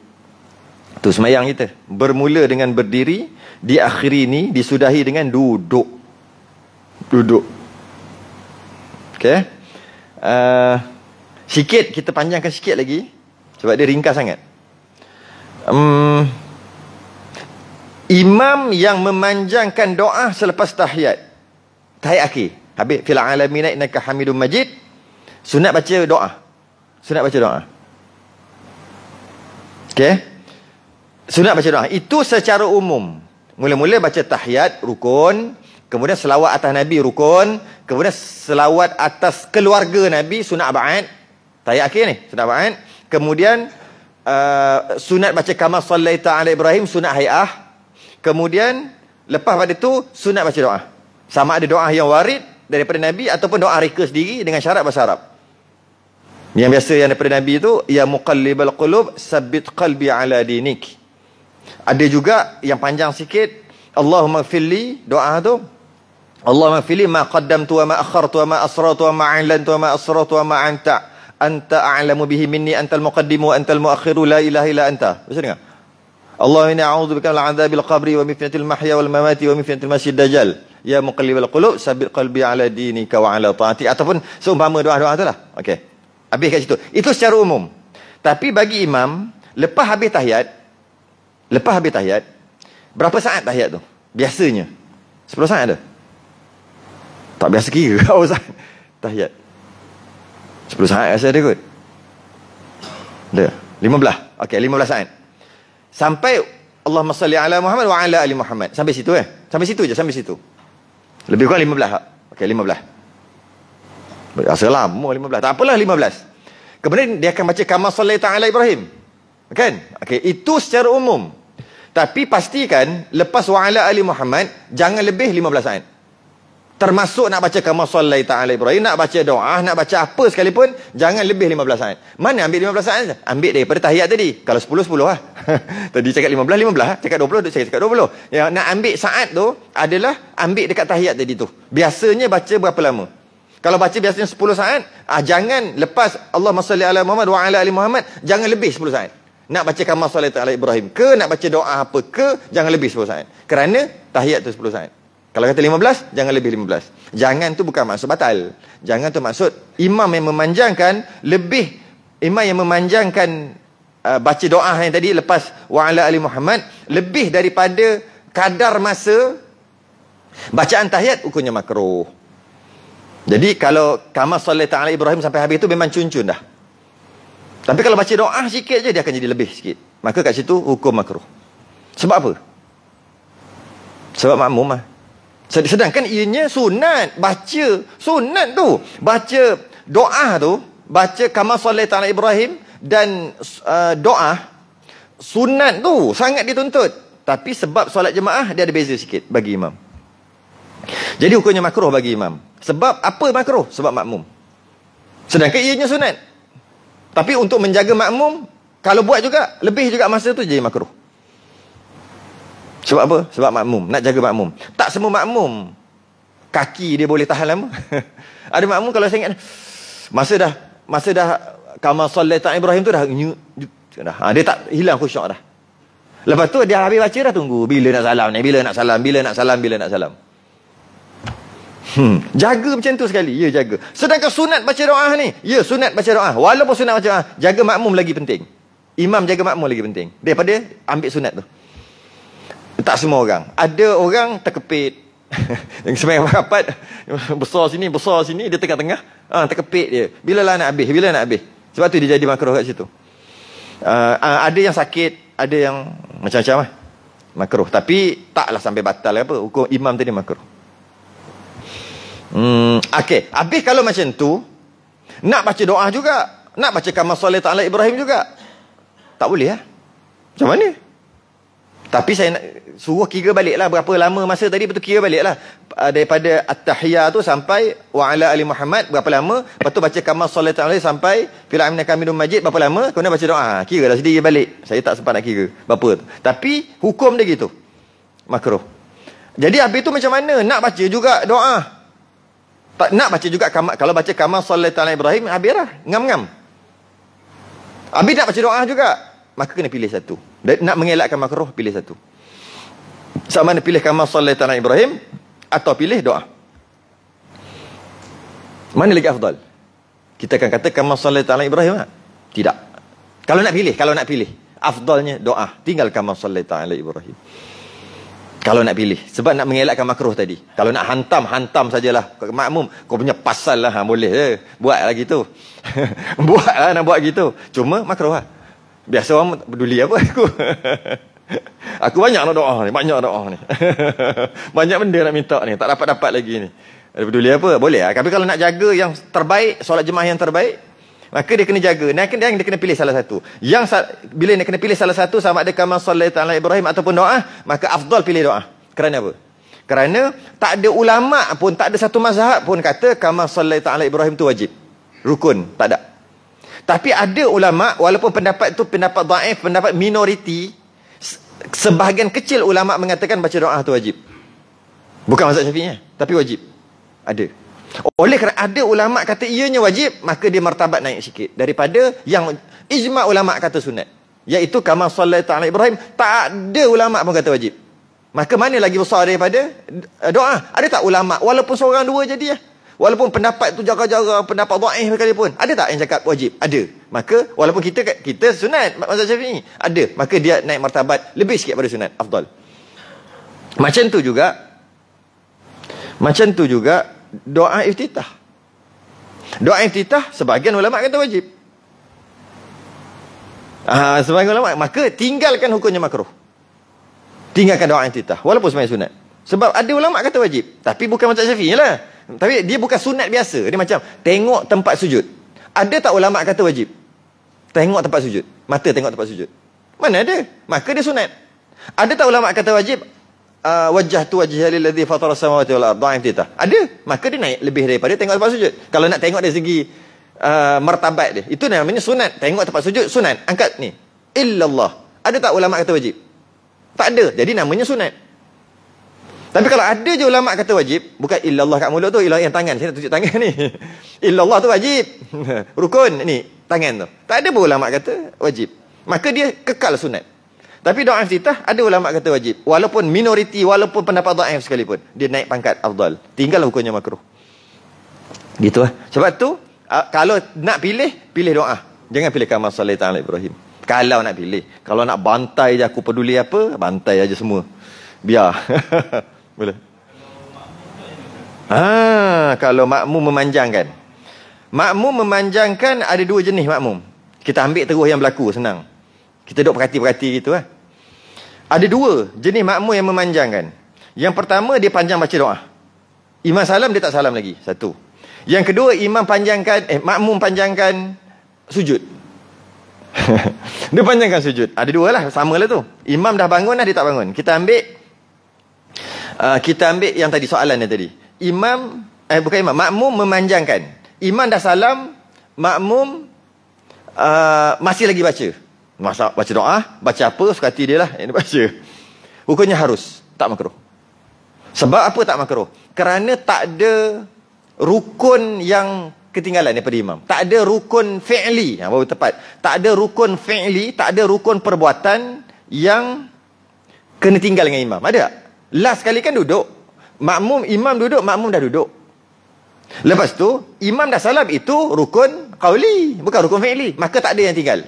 Tu semayang kita. Bermula dengan berdiri, diakhiri ni disudahi dengan duduk. Duduk. Okay. Uh, eh, sikit kita panjangkan sikit lagi sebab dia ringkas sangat. Um, imam yang memanjangkan doa selepas tahiyat. Tahiyat akhir. Habib fil alamin innaka hamidum majid. Sunat baca doa. Sunat baca doa. Okay. Sunat baca doa. Itu secara umum. Mula-mula baca tahiyat, rukun. Kemudian selawat atas Nabi, rukun. Kemudian selawat atas keluarga Nabi, sunat abad. Tahiyat akhir ni, sunat abad. Kemudian uh, sunat baca kamar salaita ala Ibrahim, sunat hayah. Kemudian lepas pada itu, sunat baca doa. Sama ada doa yang warid daripada Nabi ataupun doa reka sendiri dengan syarat bahasa Arab. Yang biasa yang daripada Nabi itu, Ya muqallibal qulub, sabit qalbi ala dinik. Ada juga yang panjang sikit. Allahumma fili doa tu. Allahumma fili ma tu, wa ma akhartu wa ma tu, wa ma a'lantu wa ma asratu wa ma anta. Anta a'lamu bihi minni anta al muqaddimu wa al muakhiru la ilaha illa anta. Bisa dengar? Allahumma inni a'udzu bika min al qabri wa min fitnatil mahya wal mamati wa min fitnatil masjid dajjal. Ya muqallibal qulub sabit qalbi ala dinika wa ala ta'ati ataupun seumpama doa-doa lah. Okey. Habis kat situ. Itu secara umum. Tapi bagi imam, lepas habis tahiyat, Lepas habis tahiyat, berapa saat tahiyat tu? Biasanya. 10 saat ada? Tak biasa kira. Kau saat tahiyat. 10 saat rasa ada kot. Ada. 15. Okey, 15 saat. Sampai Allahumma salli ala Muhammad wa ala ali Muhammad. Sampai situ eh. Sampai situ je, sampai situ. Lebih kurang 15. Okey, 15. Rasa lama 15. Tak apalah 15. Kemudian dia akan baca kama salli Ibrahim. Kan? okay itu secara umum. Tapi pastikan lepas wa'ala Ali Muhammad, jangan lebih 15 saat. Termasuk nak baca kamar salai ta'ala Ibrahim, nak baca doa, nak baca apa sekalipun, jangan lebih 15 saat. Mana ambil 15 saat? Ambil daripada tahiyat tadi. Kalau 10, 10 lah. tadi cakap 15, 15 lah. Cakap 20, saya cakap 20. Ya, nak ambil saat tu adalah ambil dekat tahiyat tadi tu. Biasanya baca berapa lama? Kalau baca biasanya 10 saat, ah, jangan lepas Allah masalli ala Muhammad wa ala ali Muhammad, jangan lebih 10 saat. Nak baca kamar salat ala Ibrahim ke nak baca doa apa ke jangan lebih 10 saat. Kerana tahiyat tu 10 saat. Kalau kata 15 jangan lebih 15. Jangan tu bukan maksud batal. Jangan tu maksud imam yang memanjangkan lebih imam yang memanjangkan uh, baca doa yang tadi lepas wa ala ali Muhammad lebih daripada kadar masa bacaan tahiyat ukurnya makruh. Jadi kalau kamar salat ala Ibrahim sampai habis tu memang cun-cun dah. Tapi kalau baca doa sikit je dia akan jadi lebih sikit. Maka kat situ hukum makruh. Sebab apa? Sebab makmum ah. Sedangkan ianya sunat baca sunat tu. Baca doa tu, baca kama solat ala Ibrahim dan uh, doa sunat tu sangat dituntut. Tapi sebab solat jemaah dia ada beza sikit bagi imam. Jadi hukumnya makruh bagi imam. Sebab apa makruh? Sebab makmum. Sedangkan ianya sunat. Tapi untuk menjaga makmum, kalau buat juga, lebih juga masa tu jadi makruh. Sebab apa? Sebab makmum. Nak jaga makmum. Tak semua makmum. Kaki dia boleh tahan lama. Ada makmum kalau saya ingat, masa dah, masa dah, kamar solatah Ibrahim tu dah, dah. Ha, dia tak hilang khusyuk dah. Lepas tu dia habis baca dah tunggu. Bila nak salam ni, bila nak salam, bila nak salam, bila nak salam. Bila nak salam. Hmm. Jaga macam tu sekali. Ya, jaga. Sedangkan sunat baca doa ni. Ya, sunat baca doa. Walaupun sunat baca doa. Jaga makmum lagi penting. Imam jaga makmum lagi penting. Daripada ambil sunat tu. Tak semua orang. Ada orang terkepit. Yang sebenarnya rapat. Besar sini, besar sini. Dia tengah-tengah. Ha, terkepit dia. Bila lah nak habis? Bila nak habis? Sebab tu dia jadi makroh kat situ. Uh, ada yang sakit. Ada yang macam-macam lah. Makruh. Tapi taklah sampai batal apa. Hukum imam tadi makroh. Hmm, okay. Habis kalau macam tu, nak baca doa juga. Nak baca kamar salih ta'ala Ibrahim juga. Tak boleh lah. Ya? Macam mana? Tapi saya nak suruh kira balik lah. Berapa lama masa tadi, betul kira balik lah. Ah, daripada At-Tahiyah tu sampai Wa'ala Ali Muhammad, berapa lama. Lepas tu baca kamar salih ta'ala sampai Fila Aminah Kamilun Majid, berapa lama. Kemudian baca doa. Ah, kira lah sendiri balik. Saya tak sempat nak kira. Berapa tu. Tapi hukum dia gitu. makro. Jadi habis tu macam mana? Nak baca juga Doa. Tak nak baca juga kamar. Kalau baca kamar salatul Ibrahim, habis lah. Ngam-ngam. Habis nak baca doa juga. Maka kena pilih satu. Nak mengelakkan makruh, pilih satu. Sama ada pilih kamar salatul Ibrahim, atau pilih doa. Mana lagi afdal? Kita akan kata kamar salatul Ibrahim tak? Lah. Tidak. Kalau nak pilih, kalau nak pilih. Afdalnya doa. Tinggal kamar salatul Ibrahim. Kalau nak pilih. Sebab nak mengelakkan makruh tadi. Kalau nak hantam, hantam sajalah. Makmum, kau punya pasal lah. Ha, boleh je. Buat lah gitu. buat lah nak buat gitu. Cuma makruh lah. Biasa orang peduli apa aku. aku banyak nak doa ni. Banyak doa ni. banyak benda nak minta ni. Tak dapat-dapat lagi ni. Peduli apa? Boleh lah. Tapi kalau nak jaga yang terbaik, solat jemaah yang terbaik, maka dia kena jaga dan dia, dia kena pilih salah satu yang bila dia kena pilih salah satu sama ada kama sallallahu taala ibrahim ataupun doa maka afdal pilih doa kerana apa kerana tak ada ulama pun tak ada satu mazhab pun kata kama sallallahu taala ibrahim tu wajib rukun tak ada tapi ada ulama walaupun pendapat tu pendapat dhaif pendapat minoriti sebahagian kecil ulama mengatakan baca doa tu wajib bukan mazhab syafi'i eh? tapi wajib ada oleh kerana ada ulama kata ianya wajib, maka dia martabat naik sikit daripada yang ijma ulama kata sunat. Iaitu kama sallallahu alaihi Ibrahim, tak ada ulama pun kata wajib. Maka mana lagi besar daripada eh, doa? Ada tak ulama walaupun seorang dua jadi ya? Walaupun pendapat tu jaga-jaga, pendapat dhaif sekali pun. Ada tak yang cakap wajib? Ada. Maka walaupun kita kita sunat mazhab Syafi'i, ada. Maka dia naik martabat lebih sikit pada sunat afdal. Macam tu juga macam tu juga doa iftitah. Doa iftitah sebagian ulama kata wajib. Ah sebagian ulama maka tinggalkan hukumnya makruh. Tinggalkan doa iftitah walaupun sembahyang sunat. Sebab ada ulama kata wajib tapi bukan macam Syafi'i lah. Tapi dia bukan sunat biasa. Dia macam tengok tempat sujud. Ada tak ulama kata wajib? Tengok tempat sujud. Mata tengok tempat sujud. Mana ada? Maka dia sunat. Ada tak ulama kata wajib? Ah, wajah tu wajah yang lebih fatar sama wajah Allah doain kita ada maka dia naik lebih daripada tengok tempat sujud kalau nak tengok dari segi uh, martabat dia itu namanya sunat tengok tempat sujud sunat angkat ni ilallah. ada tak ulama kata wajib tak ada jadi namanya sunat tapi kalau ada je ulama kata wajib bukan ilallah kat mulut tu illallah yang tangan saya nak tunjuk tangan ni ilallah tu wajib rukun ni tangan tu tak ada pun ulama kata wajib maka dia kekal sunat tapi doa iftitah ada ulama kata wajib. Walaupun minoriti, walaupun pendapat dhaif sekalipun, dia naik pangkat afdal. Tinggal hukumnya makruh. Gitu lah. Sebab tu kalau nak pilih, pilih doa. Jangan pilih kamar salih ta'ala Ibrahim. Kalau nak pilih. Kalau nak bantai je aku peduli apa, bantai aja semua. Biar. Boleh. Ah, kalau makmum memanjangkan. Makmum memanjangkan ada dua jenis makmum. Kita ambil terus yang berlaku senang. Kita duduk perhati-perhati gitu lah. Ada dua jenis makmur yang memanjangkan. Yang pertama dia panjang baca doa. Imam salam dia tak salam lagi. Satu. Yang kedua imam panjangkan, eh makmum panjangkan sujud. dia panjangkan sujud. Ada dua lah. Sama lah tu. Imam dah bangun lah dia tak bangun. Kita ambil. Uh, kita ambil yang tadi soalan yang tadi. Imam, eh bukan imam. Makmum memanjangkan. Imam dah salam. Makmum uh, masih lagi Baca. Masa baca doa, baca apa suka hati dia lah yang dia baca. Hukumnya harus tak makruh. Sebab apa tak makruh? Kerana tak ada rukun yang ketinggalan daripada imam. Tak ada rukun fi'li, yang ha, baru tepat. Tak ada rukun fi'li, tak ada rukun perbuatan yang kena tinggal dengan imam. Ada tak? Last kali kan duduk. Makmum, imam duduk, makmum dah duduk. Lepas tu, imam dah salam itu rukun qawli. Bukan rukun fi'li. Maka tak ada yang tinggal.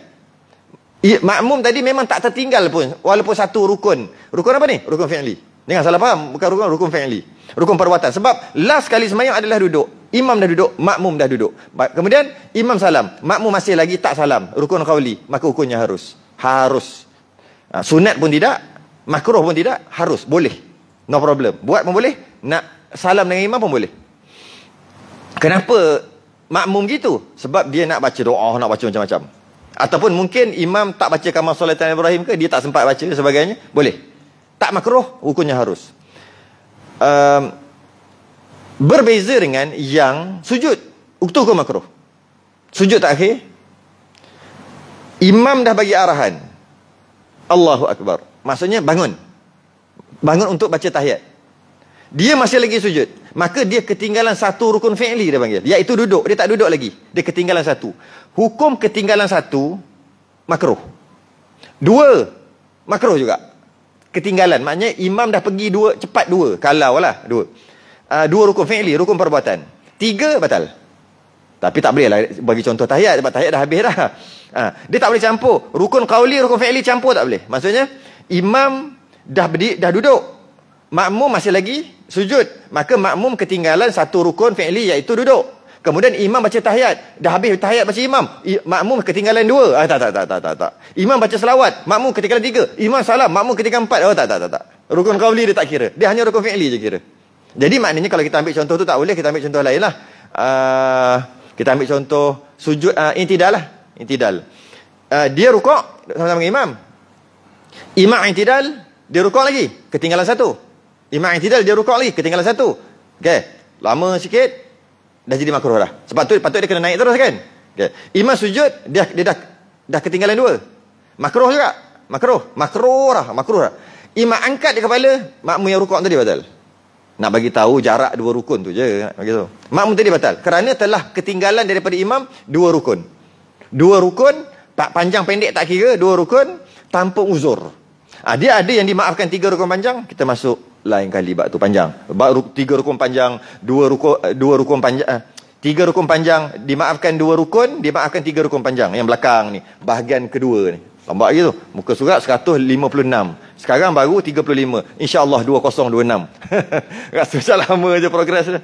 Ya, makmum tadi memang tak tertinggal pun walaupun satu rukun. Rukun apa ni? Rukun fi'li. Jangan salah faham, bukan rukun rukun fi'li. Rukun perbuatan. Sebab last kali sembahyang adalah duduk. Imam dah duduk, makmum dah duduk. Kemudian imam salam, makmum masih lagi tak salam. Rukun qauli, maka hukumnya harus. Harus. Ha, sunat pun tidak, makruh pun tidak, harus. Boleh. No problem. Buat pun boleh, nak salam dengan imam pun boleh. Kenapa makmum gitu? Sebab dia nak baca doa, nak baca macam-macam. Ataupun mungkin imam tak baca kamar solatan Ibrahim ke, dia tak sempat baca sebagainya. Boleh. Tak makruh, hukumnya harus. Um, berbeza dengan yang sujud. Itu hukum makruh. Sujud tak akhir. Imam dah bagi arahan. Allahu Akbar. Maksudnya bangun. Bangun untuk baca tahiyat. Dia masih lagi sujud maka dia ketinggalan satu rukun fi'li dia panggil iaitu ya, duduk dia tak duduk lagi dia ketinggalan satu hukum ketinggalan satu makruh dua makruh juga ketinggalan maknanya imam dah pergi dua cepat dua kalau lah dua uh, dua rukun fi'li rukun perbuatan tiga batal tapi tak bolehlah. bagi contoh tahiyat sebab tahiyat dah habis dah uh, dia tak boleh campur rukun qawli rukun fi'li campur tak boleh maksudnya imam dah berdi, dah duduk makmum masih lagi sujud. Maka makmum ketinggalan satu rukun fi'li iaitu duduk. Kemudian imam baca tahiyat. Dah habis tahiyat baca imam. I, makmum ketinggalan dua. Ah, tak, tak, tak, tak, tak, tak. Imam baca selawat. Makmum ketinggalan tiga. Imam salam. Makmum ketinggalan empat. Oh, tak, tak, tak, tak. Rukun kawli dia tak kira. Dia hanya rukun fi'li je kira. Jadi maknanya kalau kita ambil contoh tu tak boleh. Kita ambil contoh lain lah. Uh, kita ambil contoh sujud uh, intidal lah. Intidal. Uh, dia rukuk sama-sama imam. Imam intidal, dia rukuk lagi. Ketinggalan satu. Imam yang Itidal dia rukuk lagi ketinggalan satu. Okey. Lama sikit dah jadi makruh dah. Sebab tu patut dia kena naik terus kan? Okey. Imam sujud dia dia dah dah ketinggalan dua. Makruh juga. Makruh. Makruh lah. Makruh lah. Imam angkat dia kepala, makmum yang rukuk tadi batal. Nak bagi tahu jarak dua rukun tu je. Bagi tu. Makmum tadi batal. Kerana telah ketinggalan daripada imam dua rukun. Dua rukun, tak panjang pendek tak kira, dua rukun tanpa uzur. Ha, dia ada yang dimaafkan tiga rukun panjang, kita masuk lain kali bab tu panjang. Bab tiga rukun panjang, dua rukun eh, dua rukun panjang. Eh, tiga rukun panjang dimaafkan dua rukun, dimaafkan tiga rukun panjang yang belakang ni, bahagian kedua ni. Lambat lagi tu. Muka surat 156. Sekarang baru 35. InsyaAllah 2026. Rasa macam lama je progres dia.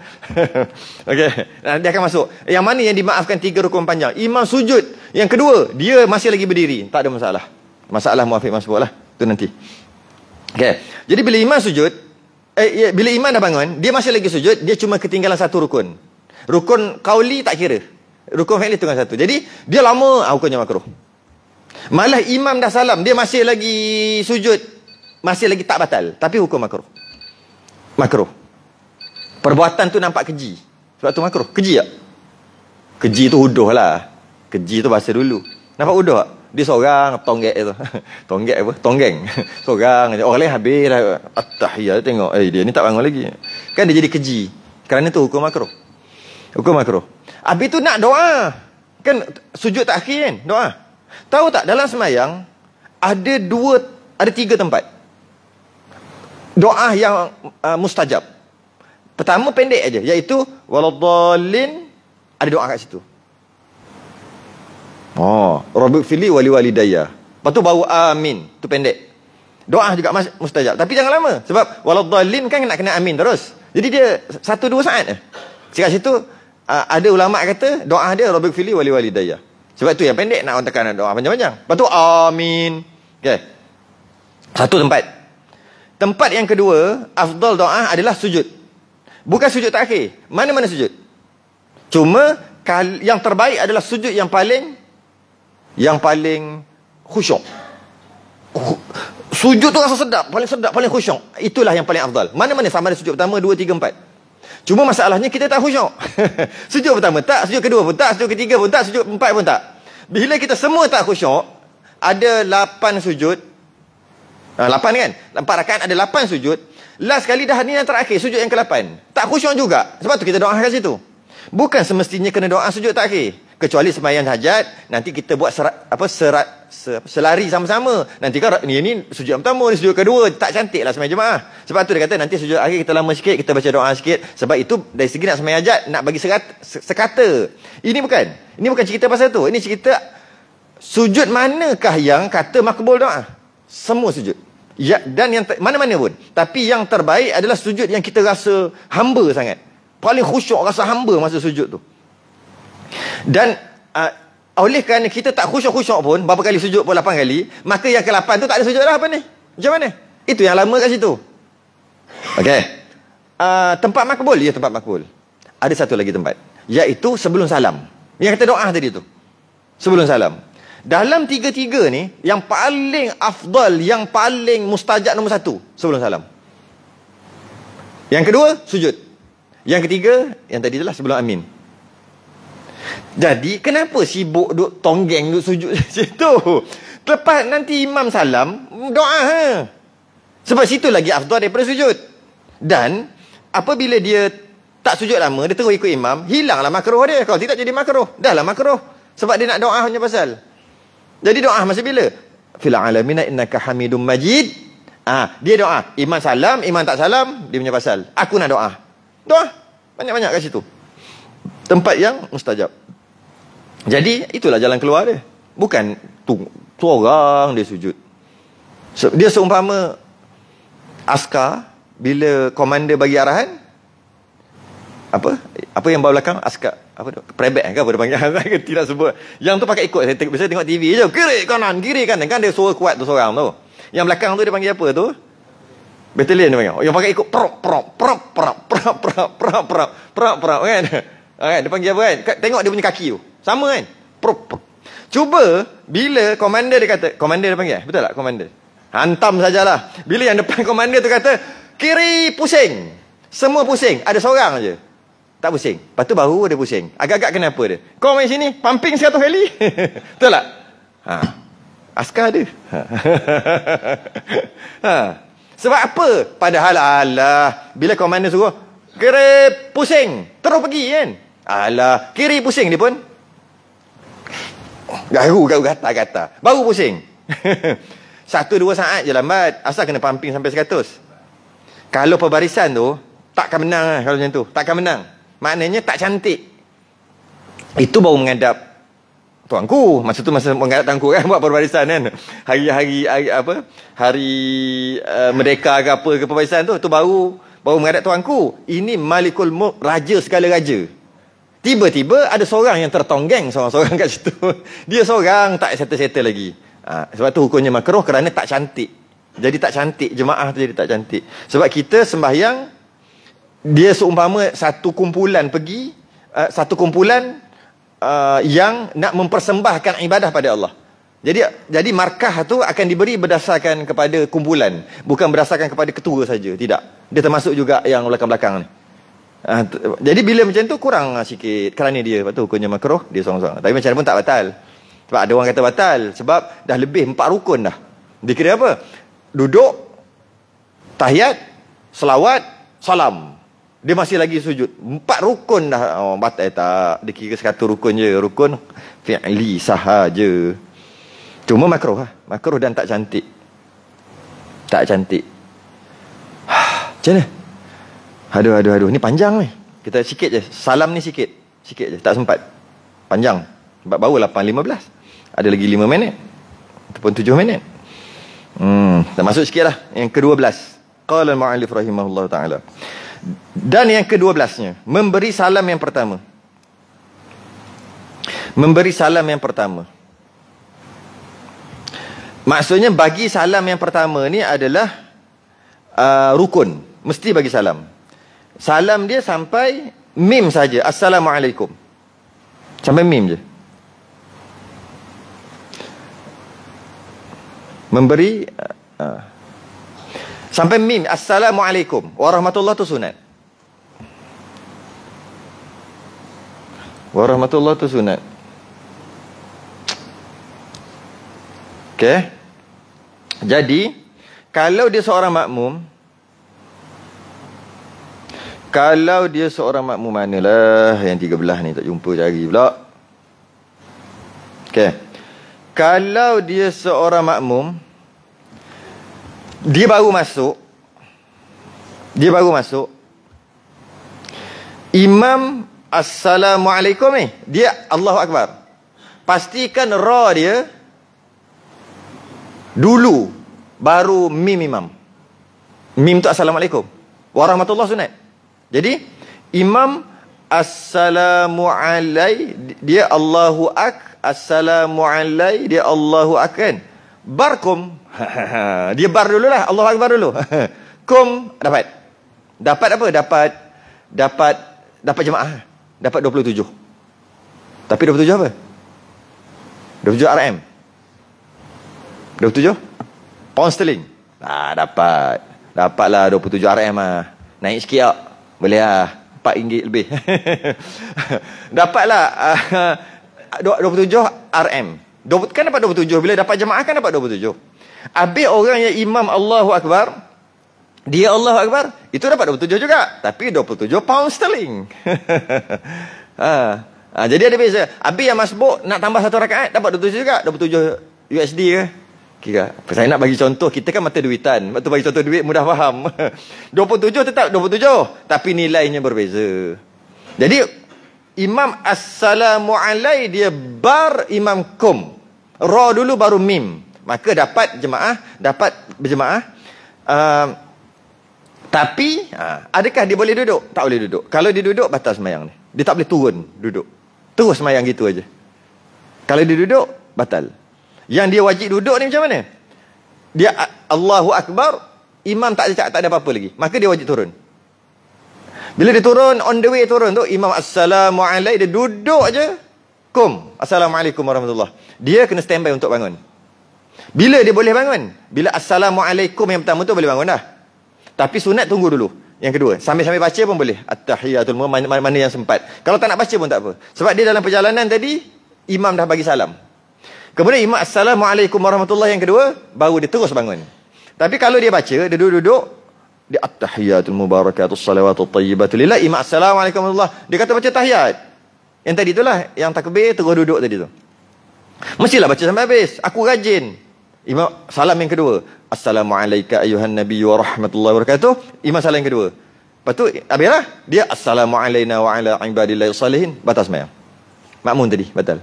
Okey. Nah, dia akan masuk. Yang mana yang dimaafkan tiga rukun panjang? Imam sujud. Yang kedua, dia masih lagi berdiri. Tak ada masalah. Masalah muafiq masbuk lah. tu nanti. Okey. Jadi bila imam sujud, eh, ya, bila iman dah bangun, dia masih lagi sujud, dia cuma ketinggalan satu rukun. Rukun kauli tak kira. Rukun fi'li tinggal satu. Jadi, dia lama ah, hukumnya makruh. Malah imam dah salam, dia masih lagi sujud, masih lagi tak batal. Tapi hukum makruh. Makruh. Perbuatan tu nampak keji. Sebab tu makruh. Keji tak? Keji tu huduh lah. Keji tu bahasa dulu. Nampak huduh tak? dia seorang tonggek itu, Tonggek apa? Tonggeng. Seorang je. Orang lain habis dah at-tahiyat tengok. Eh dia ni tak bangun lagi. Kan dia jadi keji. Kerana tu hukum makruh. Hukum makruh. Abi tu nak doa. Kan sujud takhir kan? Doa. Tahu tak dalam semayang ada dua ada tiga tempat. Doa yang uh, mustajab. Pertama pendek aja iaitu waladhalin ada doa kat situ. Oh. Rabbi fili wali wali daya. Lepas tu baru amin. Tu pendek. Doa juga mustajab. Tapi jangan lama. Sebab waladhalin kan nak kena amin terus. Jadi dia satu dua saat. Cakap situ ada ulama kata doa dia Rabbi fili wali wali daya. Sebab tu yang pendek nak orang tekan doa panjang-panjang. Lepas tu amin. Okay. Satu tempat. Tempat yang kedua, afdal doa adalah sujud. Bukan sujud terakhir. Mana-mana sujud. Cuma yang terbaik adalah sujud yang paling yang paling khusyuk. Sujud tu rasa sedap, paling sedap, paling khusyuk. Itulah yang paling afdal. Mana-mana sama ada sujud pertama, dua, tiga, empat. Cuma masalahnya kita tak khusyuk. sujud pertama tak, sujud kedua pun tak, sujud ketiga pun tak, sujud empat pun tak. Bila kita semua tak khusyuk, ada lapan sujud. Ha, lapan kan? Empat rakan ada lapan sujud. Last kali dah ni yang terakhir, sujud yang ke-8. Tak khusyuk juga. Sebab tu kita doa kat situ. Bukan semestinya kena doa sujud tak akhir kecuali semayan hajat nanti kita buat serat, apa serat se, selari sama-sama nanti kan ni ni sujud pertama ni sujud kedua tak cantiklah sembahyang jemaah sebab tu dia kata nanti sujud akhir kita lama sikit kita baca doa sikit sebab itu dari segi nak semayan hajat nak bagi serat, sekata ini bukan ini bukan cerita pasal tu ini cerita sujud manakah yang kata makbul doa semua sujud ya, dan yang mana-mana pun tapi yang terbaik adalah sujud yang kita rasa hamba sangat paling khusyuk rasa hamba masa sujud tu dan uh, oleh kerana kita tak khusyuk-khusyuk pun, berapa kali sujud pun, lapan kali, maka yang ke-8 tu tak ada sujud dah apa ni? Macam mana? Itu yang lama kat situ. Okey. Uh, tempat makbul? Ya, tempat makbul. Ada satu lagi tempat. Iaitu sebelum salam. Yang kata doa tadi tu. Sebelum salam. Dalam tiga-tiga ni, yang paling afdal, yang paling mustajab nombor satu, sebelum salam. Yang kedua, sujud. Yang ketiga, yang tadi adalah sebelum amin. Jadi kenapa sibuk duk tonggeng duk sujud situ? Lepas nanti imam salam, doa ha. Sebab situ lagi afdal daripada sujud. Dan apabila dia tak sujud lama, dia terus ikut imam, hilanglah makruh dia. Kalau tidak jadi makruh, dahlah makruh. Sebab dia nak doa hanya pasal. Jadi doa masa bila? Fil alamina innaka hamidum majid. Ah, ha, dia doa, imam salam, imam tak salam, dia punya pasal. Aku nak doa. Doa banyak-banyak kat situ tempat yang mustajab. Jadi itulah jalan keluar dia. Bukan tu, tu orang dia sujud. So, dia seumpama askar bila komander bagi arahan apa apa yang bawah belakang askar apa tu prebek kan apa dia panggil saya tidak sebut yang tu pakai ikut saya tengok, tengok TV je kiri kanan kiri kanan kan dia suara kuat tu seorang tu yang belakang tu dia panggil apa tu battalion dia panggil yang pakai ikut prop prop prop prop prop prop prop prop prop prop kan Ha, kan? Dia panggil apa kan? Tengok dia punya kaki tu. Sama kan? Prup, prup. Cuba bila komander dia kata, komander dia panggil Betul tak komander? Hantam sajalah. Bila yang depan komander tu kata, kiri pusing. Semua pusing. Ada seorang aja Tak pusing. Lepas tu baru dia pusing. Agak-agak kenapa dia? Kau main sini, pumping 100 kali. Betul tak? Ha. Askar ada. ha. Sebab apa? Padahal Allah, bila komander suruh, kiri pusing. Terus pergi kan? Alah, kiri pusing dia pun. Garu garu gata gata. Baru pusing. Satu dua saat je lambat. Asal kena pumping sampai 100. Kalau perbarisan tu, takkan menang lah kalau macam tu. Takkan menang. Maknanya tak cantik. Itu baru mengadap tuanku. Masa tu masa mengadap tuanku kan buat perbarisan kan. Hari-hari apa? Hari uh, merdeka ke apa ke perbarisan tu. Tu baru baru mengadap tuanku. Ini Malikul Mulk, raja segala raja. Tiba-tiba ada seorang yang tertonggeng seorang-seorang kat situ. Dia seorang tak settle-settle lagi. Ha, sebab tu hukumnya makruh kerana tak cantik. Jadi tak cantik. Jemaah tu jadi tak cantik. Sebab kita sembahyang, dia seumpama satu kumpulan pergi, uh, satu kumpulan uh, yang nak mempersembahkan ibadah pada Allah. Jadi jadi markah tu akan diberi berdasarkan kepada kumpulan. Bukan berdasarkan kepada ketua saja. Tidak. Dia termasuk juga yang belakang-belakang ni. -belakang. Ah, t- jadi bila macam tu kurang lah sikit kerana dia lepas tu hukumnya makruh dia seorang-seorang tapi macam mana pun tak batal sebab ada orang kata batal sebab dah lebih empat rukun dah dikira apa duduk tahiyat selawat salam dia masih lagi sujud empat rukun dah oh, batal eh, tak dikira satu rukun je rukun fi'li sahaja cuma makruh lah makruh dan tak cantik tak cantik macam mana Aduh, aduh, aduh. ini panjang ni. Kita sikit je. Salam ni sikit. Sikit je. Tak sempat. Panjang. Sebab baru 8.15. Ada lagi 5 minit. Ataupun 7 minit. Hmm. Dah masuk sikit lah. Yang ke-12. Qala maalif rahimahullah ta'ala. Dan yang ke-12-nya. Memberi salam yang pertama. Memberi salam yang pertama. Maksudnya bagi salam yang pertama ni adalah uh, rukun. Mesti bagi Salam. Salam dia sampai mim saja. Assalamualaikum. Sampai mim je. Memberi. Uh, uh. sampai mim. Assalamualaikum. Warahmatullah tu sunat. Warahmatullah tu sunat. Okay. Jadi. Kalau dia seorang Makmum kalau dia seorang makmum manalah yang tiga belah ni tak jumpa cari pula. Okey. Kalau dia seorang makmum dia baru masuk dia baru masuk Imam Assalamualaikum ni dia Allahu Akbar. Pastikan ra dia dulu baru mim imam. Mim tu Assalamualaikum. Warahmatullahi wabarakatuh. Jadi Imam Assalamu alai dia Allahu ak Assalamu alai dia Allahu akan Barkum dia bar dululah Allahu akbar dulu. Kum dapat. Dapat apa? Dapat dapat dapat jemaah. Dapat 27. Tapi 27 apa? 27 RM. 27 pound sterling. Ah dapat. Dapatlah 27 RM ah. Naik sikit ah. Boleh lah. Empat lebih. Dapatlah uh, 27 RM. Kan dapat 27. Bila dapat jemaah kan dapat 27. Habis orang yang imam Allahu Akbar. Dia Allahu Akbar. Itu dapat 27 juga. Tapi 27 pound sterling. ha. Ha, jadi ada beza. Habis yang masbuk nak tambah satu rakaat. Dapat 27 juga. 27 USD ke kira saya nak bagi contoh kita kan mata duitan waktu bagi contoh duit mudah faham 27 tetap 27 tapi nilainya berbeza jadi imam assalamu alai dia bar imam kum ra dulu baru mim maka dapat jemaah dapat berjemaah uh, tapi ha, adakah dia boleh duduk tak boleh duduk kalau dia duduk batal sembahyang dia tak boleh turun duduk terus semayang gitu aja kalau dia duduk batal yang dia wajib duduk ni macam mana? Dia Allahu Akbar, imam tak ada tak ada apa-apa lagi. Maka dia wajib turun. Bila dia turun, on the way turun tu, imam Assalamualaikum, dia duduk je. Kum. Assalamualaikum warahmatullahi Dia kena standby untuk bangun. Bila dia boleh bangun? Bila Assalamualaikum yang pertama tu boleh bangun dah. Tapi sunat tunggu dulu. Yang kedua, sambil-sambil baca pun boleh. At-tahiyatul mana, mana yang sempat. Kalau tak nak baca pun tak apa. Sebab dia dalam perjalanan tadi, imam dah bagi salam. Kemudian imam assalamualaikum warahmatullahi yang kedua baru dia terus bangun. Tapi kalau dia baca dia duduk-duduk dia at-tahiyatul mubarakatus salawatut tayyibatul lillah imam assalamualaikum warahmatullahi. Dia kata baca tahiyat. Yang tadi itulah yang takbir terus duduk tadi tu. Mestilah baca sampai habis. Aku rajin. Imam salam yang kedua. Assalamualaikum ayuhan nabi wa rahmatullahi wabarakatuh. Imam salam yang kedua. Lepas tu habislah dia assalamualaikum wa ala ibadillahis salihin batas sembahyang. Makmum tadi batal.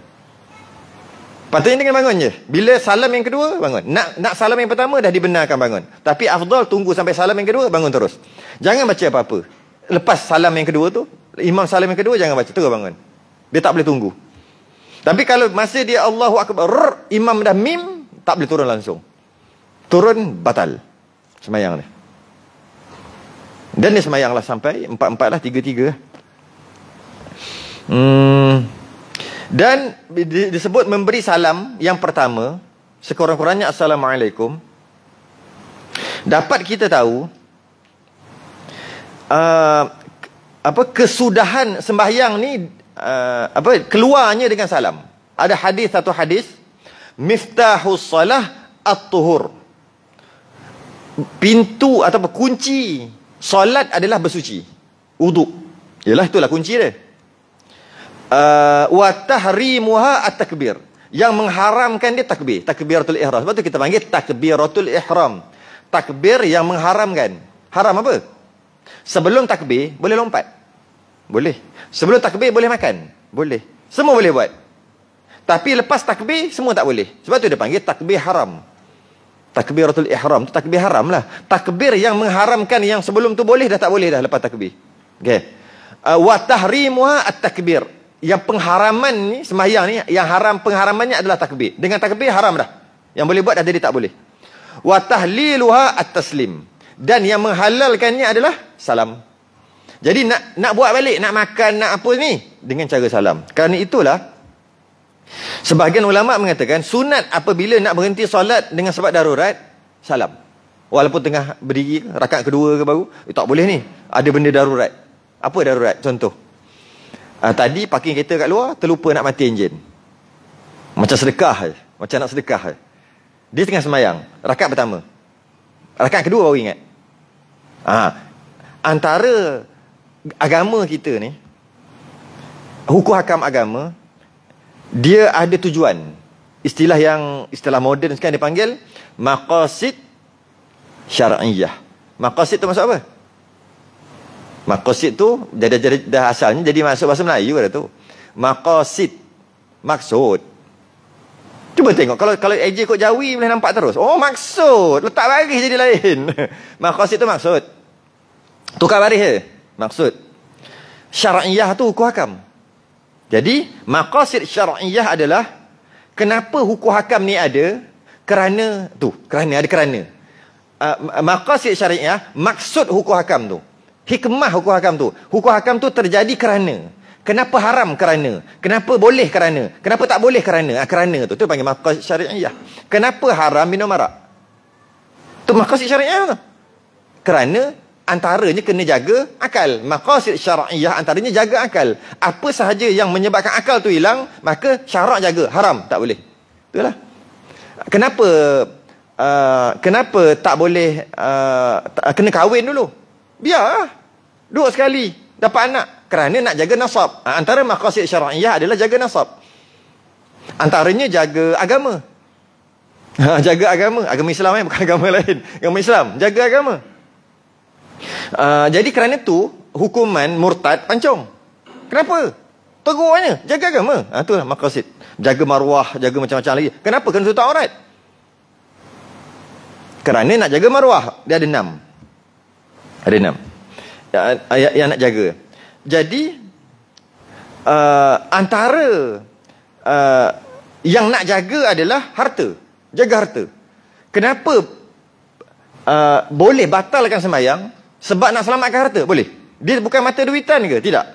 Patutnya dengan bangun je. Bila salam yang kedua, bangun. Nak nak salam yang pertama, dah dibenarkan bangun. Tapi afdal tunggu sampai salam yang kedua, bangun terus. Jangan baca apa-apa. Lepas salam yang kedua tu, imam salam yang kedua, jangan baca. Terus bangun. Dia tak boleh tunggu. Tapi kalau masa dia Allahu Akbar, rrr, imam dah mim, tak boleh turun langsung. Turun, batal. Semayang dia. Dan ni semayanglah sampai, empat-empat lah, tiga-tiga. Hmm... Dan disebut memberi salam yang pertama, sekurang-kurangnya Assalamualaikum. Dapat kita tahu, uh, apa kesudahan sembahyang ni, uh, apa keluarnya dengan salam. Ada hadis satu hadis, Miftahus Salah At-Tuhur. Pintu atau kunci solat adalah bersuci. Uduk. Yalah itulah kunci dia. Eh, wa tahrimuha at-takbir. Yang mengharamkan dia takbir, takbiratul ihram. Sebab tu kita panggil takbiratul ihram. Takbir yang mengharamkan. Haram apa? Sebelum takbir boleh lompat. Boleh. Sebelum takbir boleh makan. Boleh. Semua boleh buat. Tapi lepas takbir semua tak boleh. Sebab tu dia panggil takbir haram. Takbiratul ihram tu takbir haram lah. Takbir yang mengharamkan yang sebelum tu boleh dah tak boleh dah lepas takbir. Okay. Uh, eh, wa tahrimuha at-takbir yang pengharaman ni sembahyang ni yang haram pengharamannya adalah takbir. Dengan takbir haram dah. Yang boleh buat dah jadi tak boleh. Wa tahliluha at-taslim. Dan yang menghalalkannya adalah salam. Jadi nak nak buat balik, nak makan, nak apa ni dengan cara salam. Kerana itulah sebahagian ulama mengatakan sunat apabila nak berhenti solat dengan sebab darurat salam. Walaupun tengah berdiri rakaat kedua ke baru, eh, tak boleh ni. Ada benda darurat. Apa darurat? Contoh uh, tadi parking kereta kat luar terlupa nak mati enjin macam sedekah je. macam nak sedekah je. dia tengah semayang rakat pertama rakat kedua baru ingat ha. antara agama kita ni hukum hakam agama dia ada tujuan istilah yang istilah moden sekarang dipanggil maqasid syar'iyah maqasid tu maksud apa Maqasid tu dah, dah, dah, dah asalnya jadi masuk bahasa Melayu dah tu. Maqasid maksud. Cuba tengok kalau kalau eja kot jawi boleh nampak terus. Oh maksud. Letak baris jadi lain. maqasid tu maksud. Tukar baris je. Maksud. Syar'iyah tu hukum hakam. Jadi maqasid syar'iyah adalah kenapa hukum hakam ni ada kerana tu, kerana ada kerana. Uh, maqasid syar'iyah maksud hukum hakam tu. Hikmah hukum hakam tu. Hukum hakam tu terjadi kerana. Kenapa haram kerana? Kenapa boleh kerana? Kenapa tak boleh kerana? Ha, kerana tu. Tu panggil makas syariah. Kenapa haram minum arak? Tu makas syariah tu. Kerana antaranya kena jaga akal. Makas syariah antaranya jaga akal. Apa sahaja yang menyebabkan akal tu hilang, maka syarak jaga. Haram. Tak boleh. Itulah. Kenapa uh, kenapa tak boleh uh, kena kahwin dulu? biarlah dua sekali dapat anak kerana nak jaga nasab ah, antara maqasid syar'iyah adalah jaga nasab antaranya jaga agama ha, jaga agama agama Islam eh bukan agama lain agama Islam jaga agama uh, jadi kerana tu hukuman murtad pancong. kenapa teguhnya jaga agama ha, tu lah maqasid jaga maruah jaga macam-macam lagi kenapa kena tutup aurat kerana nak jaga maruah dia ada enam ada enam. Ya, ayat yang nak jaga. Jadi, uh, antara uh, yang nak jaga adalah harta. Jaga harta. Kenapa uh, boleh batalkan semayang? sebab nak selamatkan harta? Boleh. Dia bukan mata duitan ke? Tidak.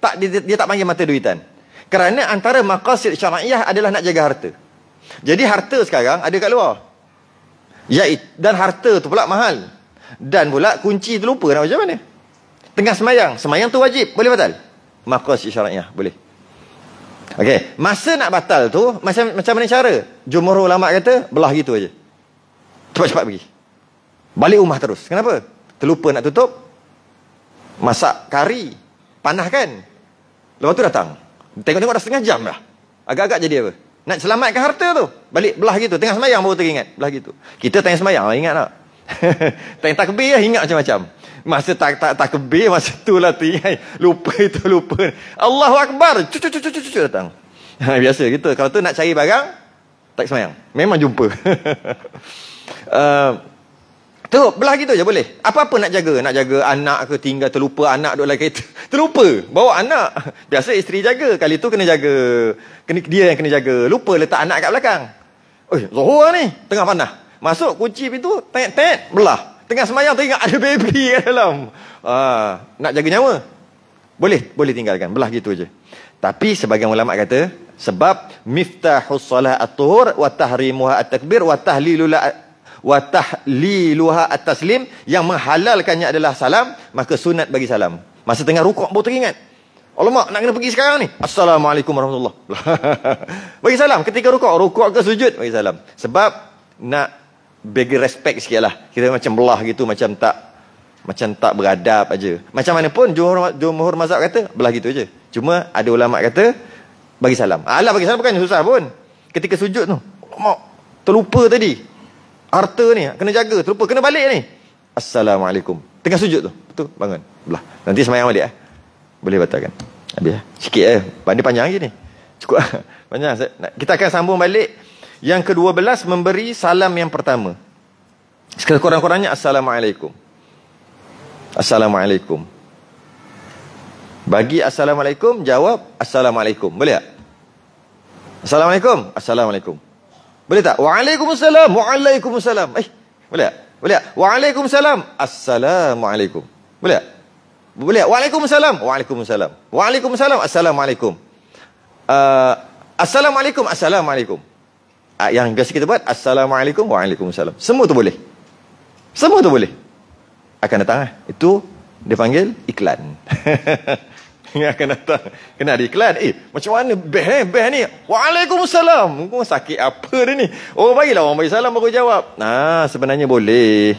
Tak Dia, dia tak panggil mata duitan. Kerana antara maqasid syara'iyah adalah nak jaga harta. Jadi harta sekarang ada kat luar. Dan harta tu pula Mahal. Dan pula kunci tu lupa nak macam mana. Tengah semayang. Semayang tu wajib. Boleh batal? Makas isyaratnya. Ah. Boleh. Okey. Masa nak batal tu, macam macam mana cara? Jumur ulama kata, belah gitu aja. Cepat-cepat pergi. Balik rumah terus. Kenapa? Terlupa nak tutup. Masak kari. Panah kan? Lepas tu datang. Tengok-tengok dah setengah jam dah. Agak-agak jadi apa? Nak selamatkan harta tu. Balik belah gitu. Tengah semayang baru teringat. Belah gitu. Kita tanya semayang. Ingat tak? tak tak kebi ya, ingat macam-macam. Masa tak tak tak kebi masa itulah tinggal. Lupa itu lupa. Allahu akbar. Cucu cucu cucu cucu datang. biasa gitu. Kalau tu nak cari barang tak semayang. Memang jumpa. Ah uh, Tu belah gitu je boleh. Apa-apa nak jaga, nak jaga anak ke tinggal terlupa anak duduk dalam kereta. Terlupa bawa anak. Biasa isteri jaga, kali tu kena jaga. Kena dia yang kena jaga. Lupa letak anak kat belakang. Oi, Zuhur ni tengah panas. Masuk kunci pintu, tet-tet, belah. Tengah semayang teringat ada baby kat dalam. Ah, nak jaga nyawa? Boleh, boleh tinggalkan. Belah gitu je. Tapi sebagian ulama kata, sebab miftahus solah at-tuhur wa tahrimuha at-takbir wa tahlilul wa tahliluha at-taslim yang menghalalkannya adalah salam, maka sunat bagi salam. Masa tengah rukuk baru teringat. Ulama nak kena pergi sekarang ni. Assalamualaikum warahmatullahi. bagi salam ketika rukuk, rukuk ke sujud bagi salam. Sebab nak bagi respect sikit lah. Kita macam belah gitu. Macam tak macam tak beradab aja. Macam mana pun Johor, Johor Mazhab kata belah gitu aja. Cuma ada ulama kata bagi salam. Alah bagi salam bukan susah pun. Ketika sujud tu. Mak, terlupa tadi. Harta ni kena jaga. Terlupa kena balik ni. Assalamualaikum. Tengah sujud tu. Betul bangun. Belah. Nanti semayang balik eh. Boleh batalkan. Habis eh. Sikit eh. Bandi panjang je ni. Cukup Panjang. Kita akan sambung balik. Yang kedua belas memberi salam yang pertama. Sekarang Sekurang-kurangnya Assalamualaikum. Assalamualaikum. Bagi Assalamualaikum, jawab Assalamualaikum. Boleh tak? Assalamualaikum. Assalamualaikum. Boleh tak? Waalaikumsalam. Waalaikumsalam. Eh, boleh tak? Boleh tak? Waalaikumsalam. Assalamualaikum. Boleh tak? Boleh tak? Waalaikumsalam. Waalaikumsalam. Waalaikumsalam. Assalamualaikum. Uh, Assalamualaikum. Assalamualaikum. Assalamualaikum. Ah, yang biasa kita buat assalamualaikum waalaikumsalam semua tu boleh semua tu boleh akan datang lah. itu dipanggil iklan yang akan datang kena ada iklan eh macam mana beh eh beh ni waalaikumsalam kau sakit apa dia ni oh bagilah orang bagi salam baru jawab nah sebenarnya boleh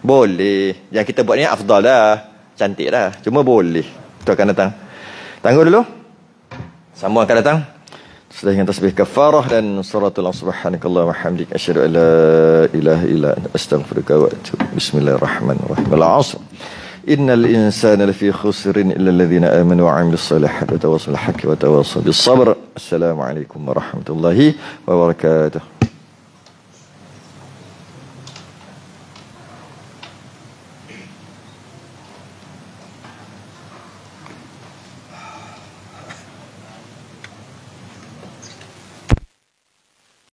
boleh yang kita buat ni afdal dah cantik dah cuma boleh tu akan datang tangguh dulu sambung akan datang Setelah yang tasbih kafarah dan salatul subhanakallah wa hamdik asyhadu an la ilaha illa anta astaghfiruka wa atubu bismillahirrahmanirrahim al-asr innal insana lafi khusrin illa alladhina amanu wa amilus salihati wa tawassaw bil haqqi wa tawassaw bis sabr Assalamualaikum warahmatullahi wabarakatuh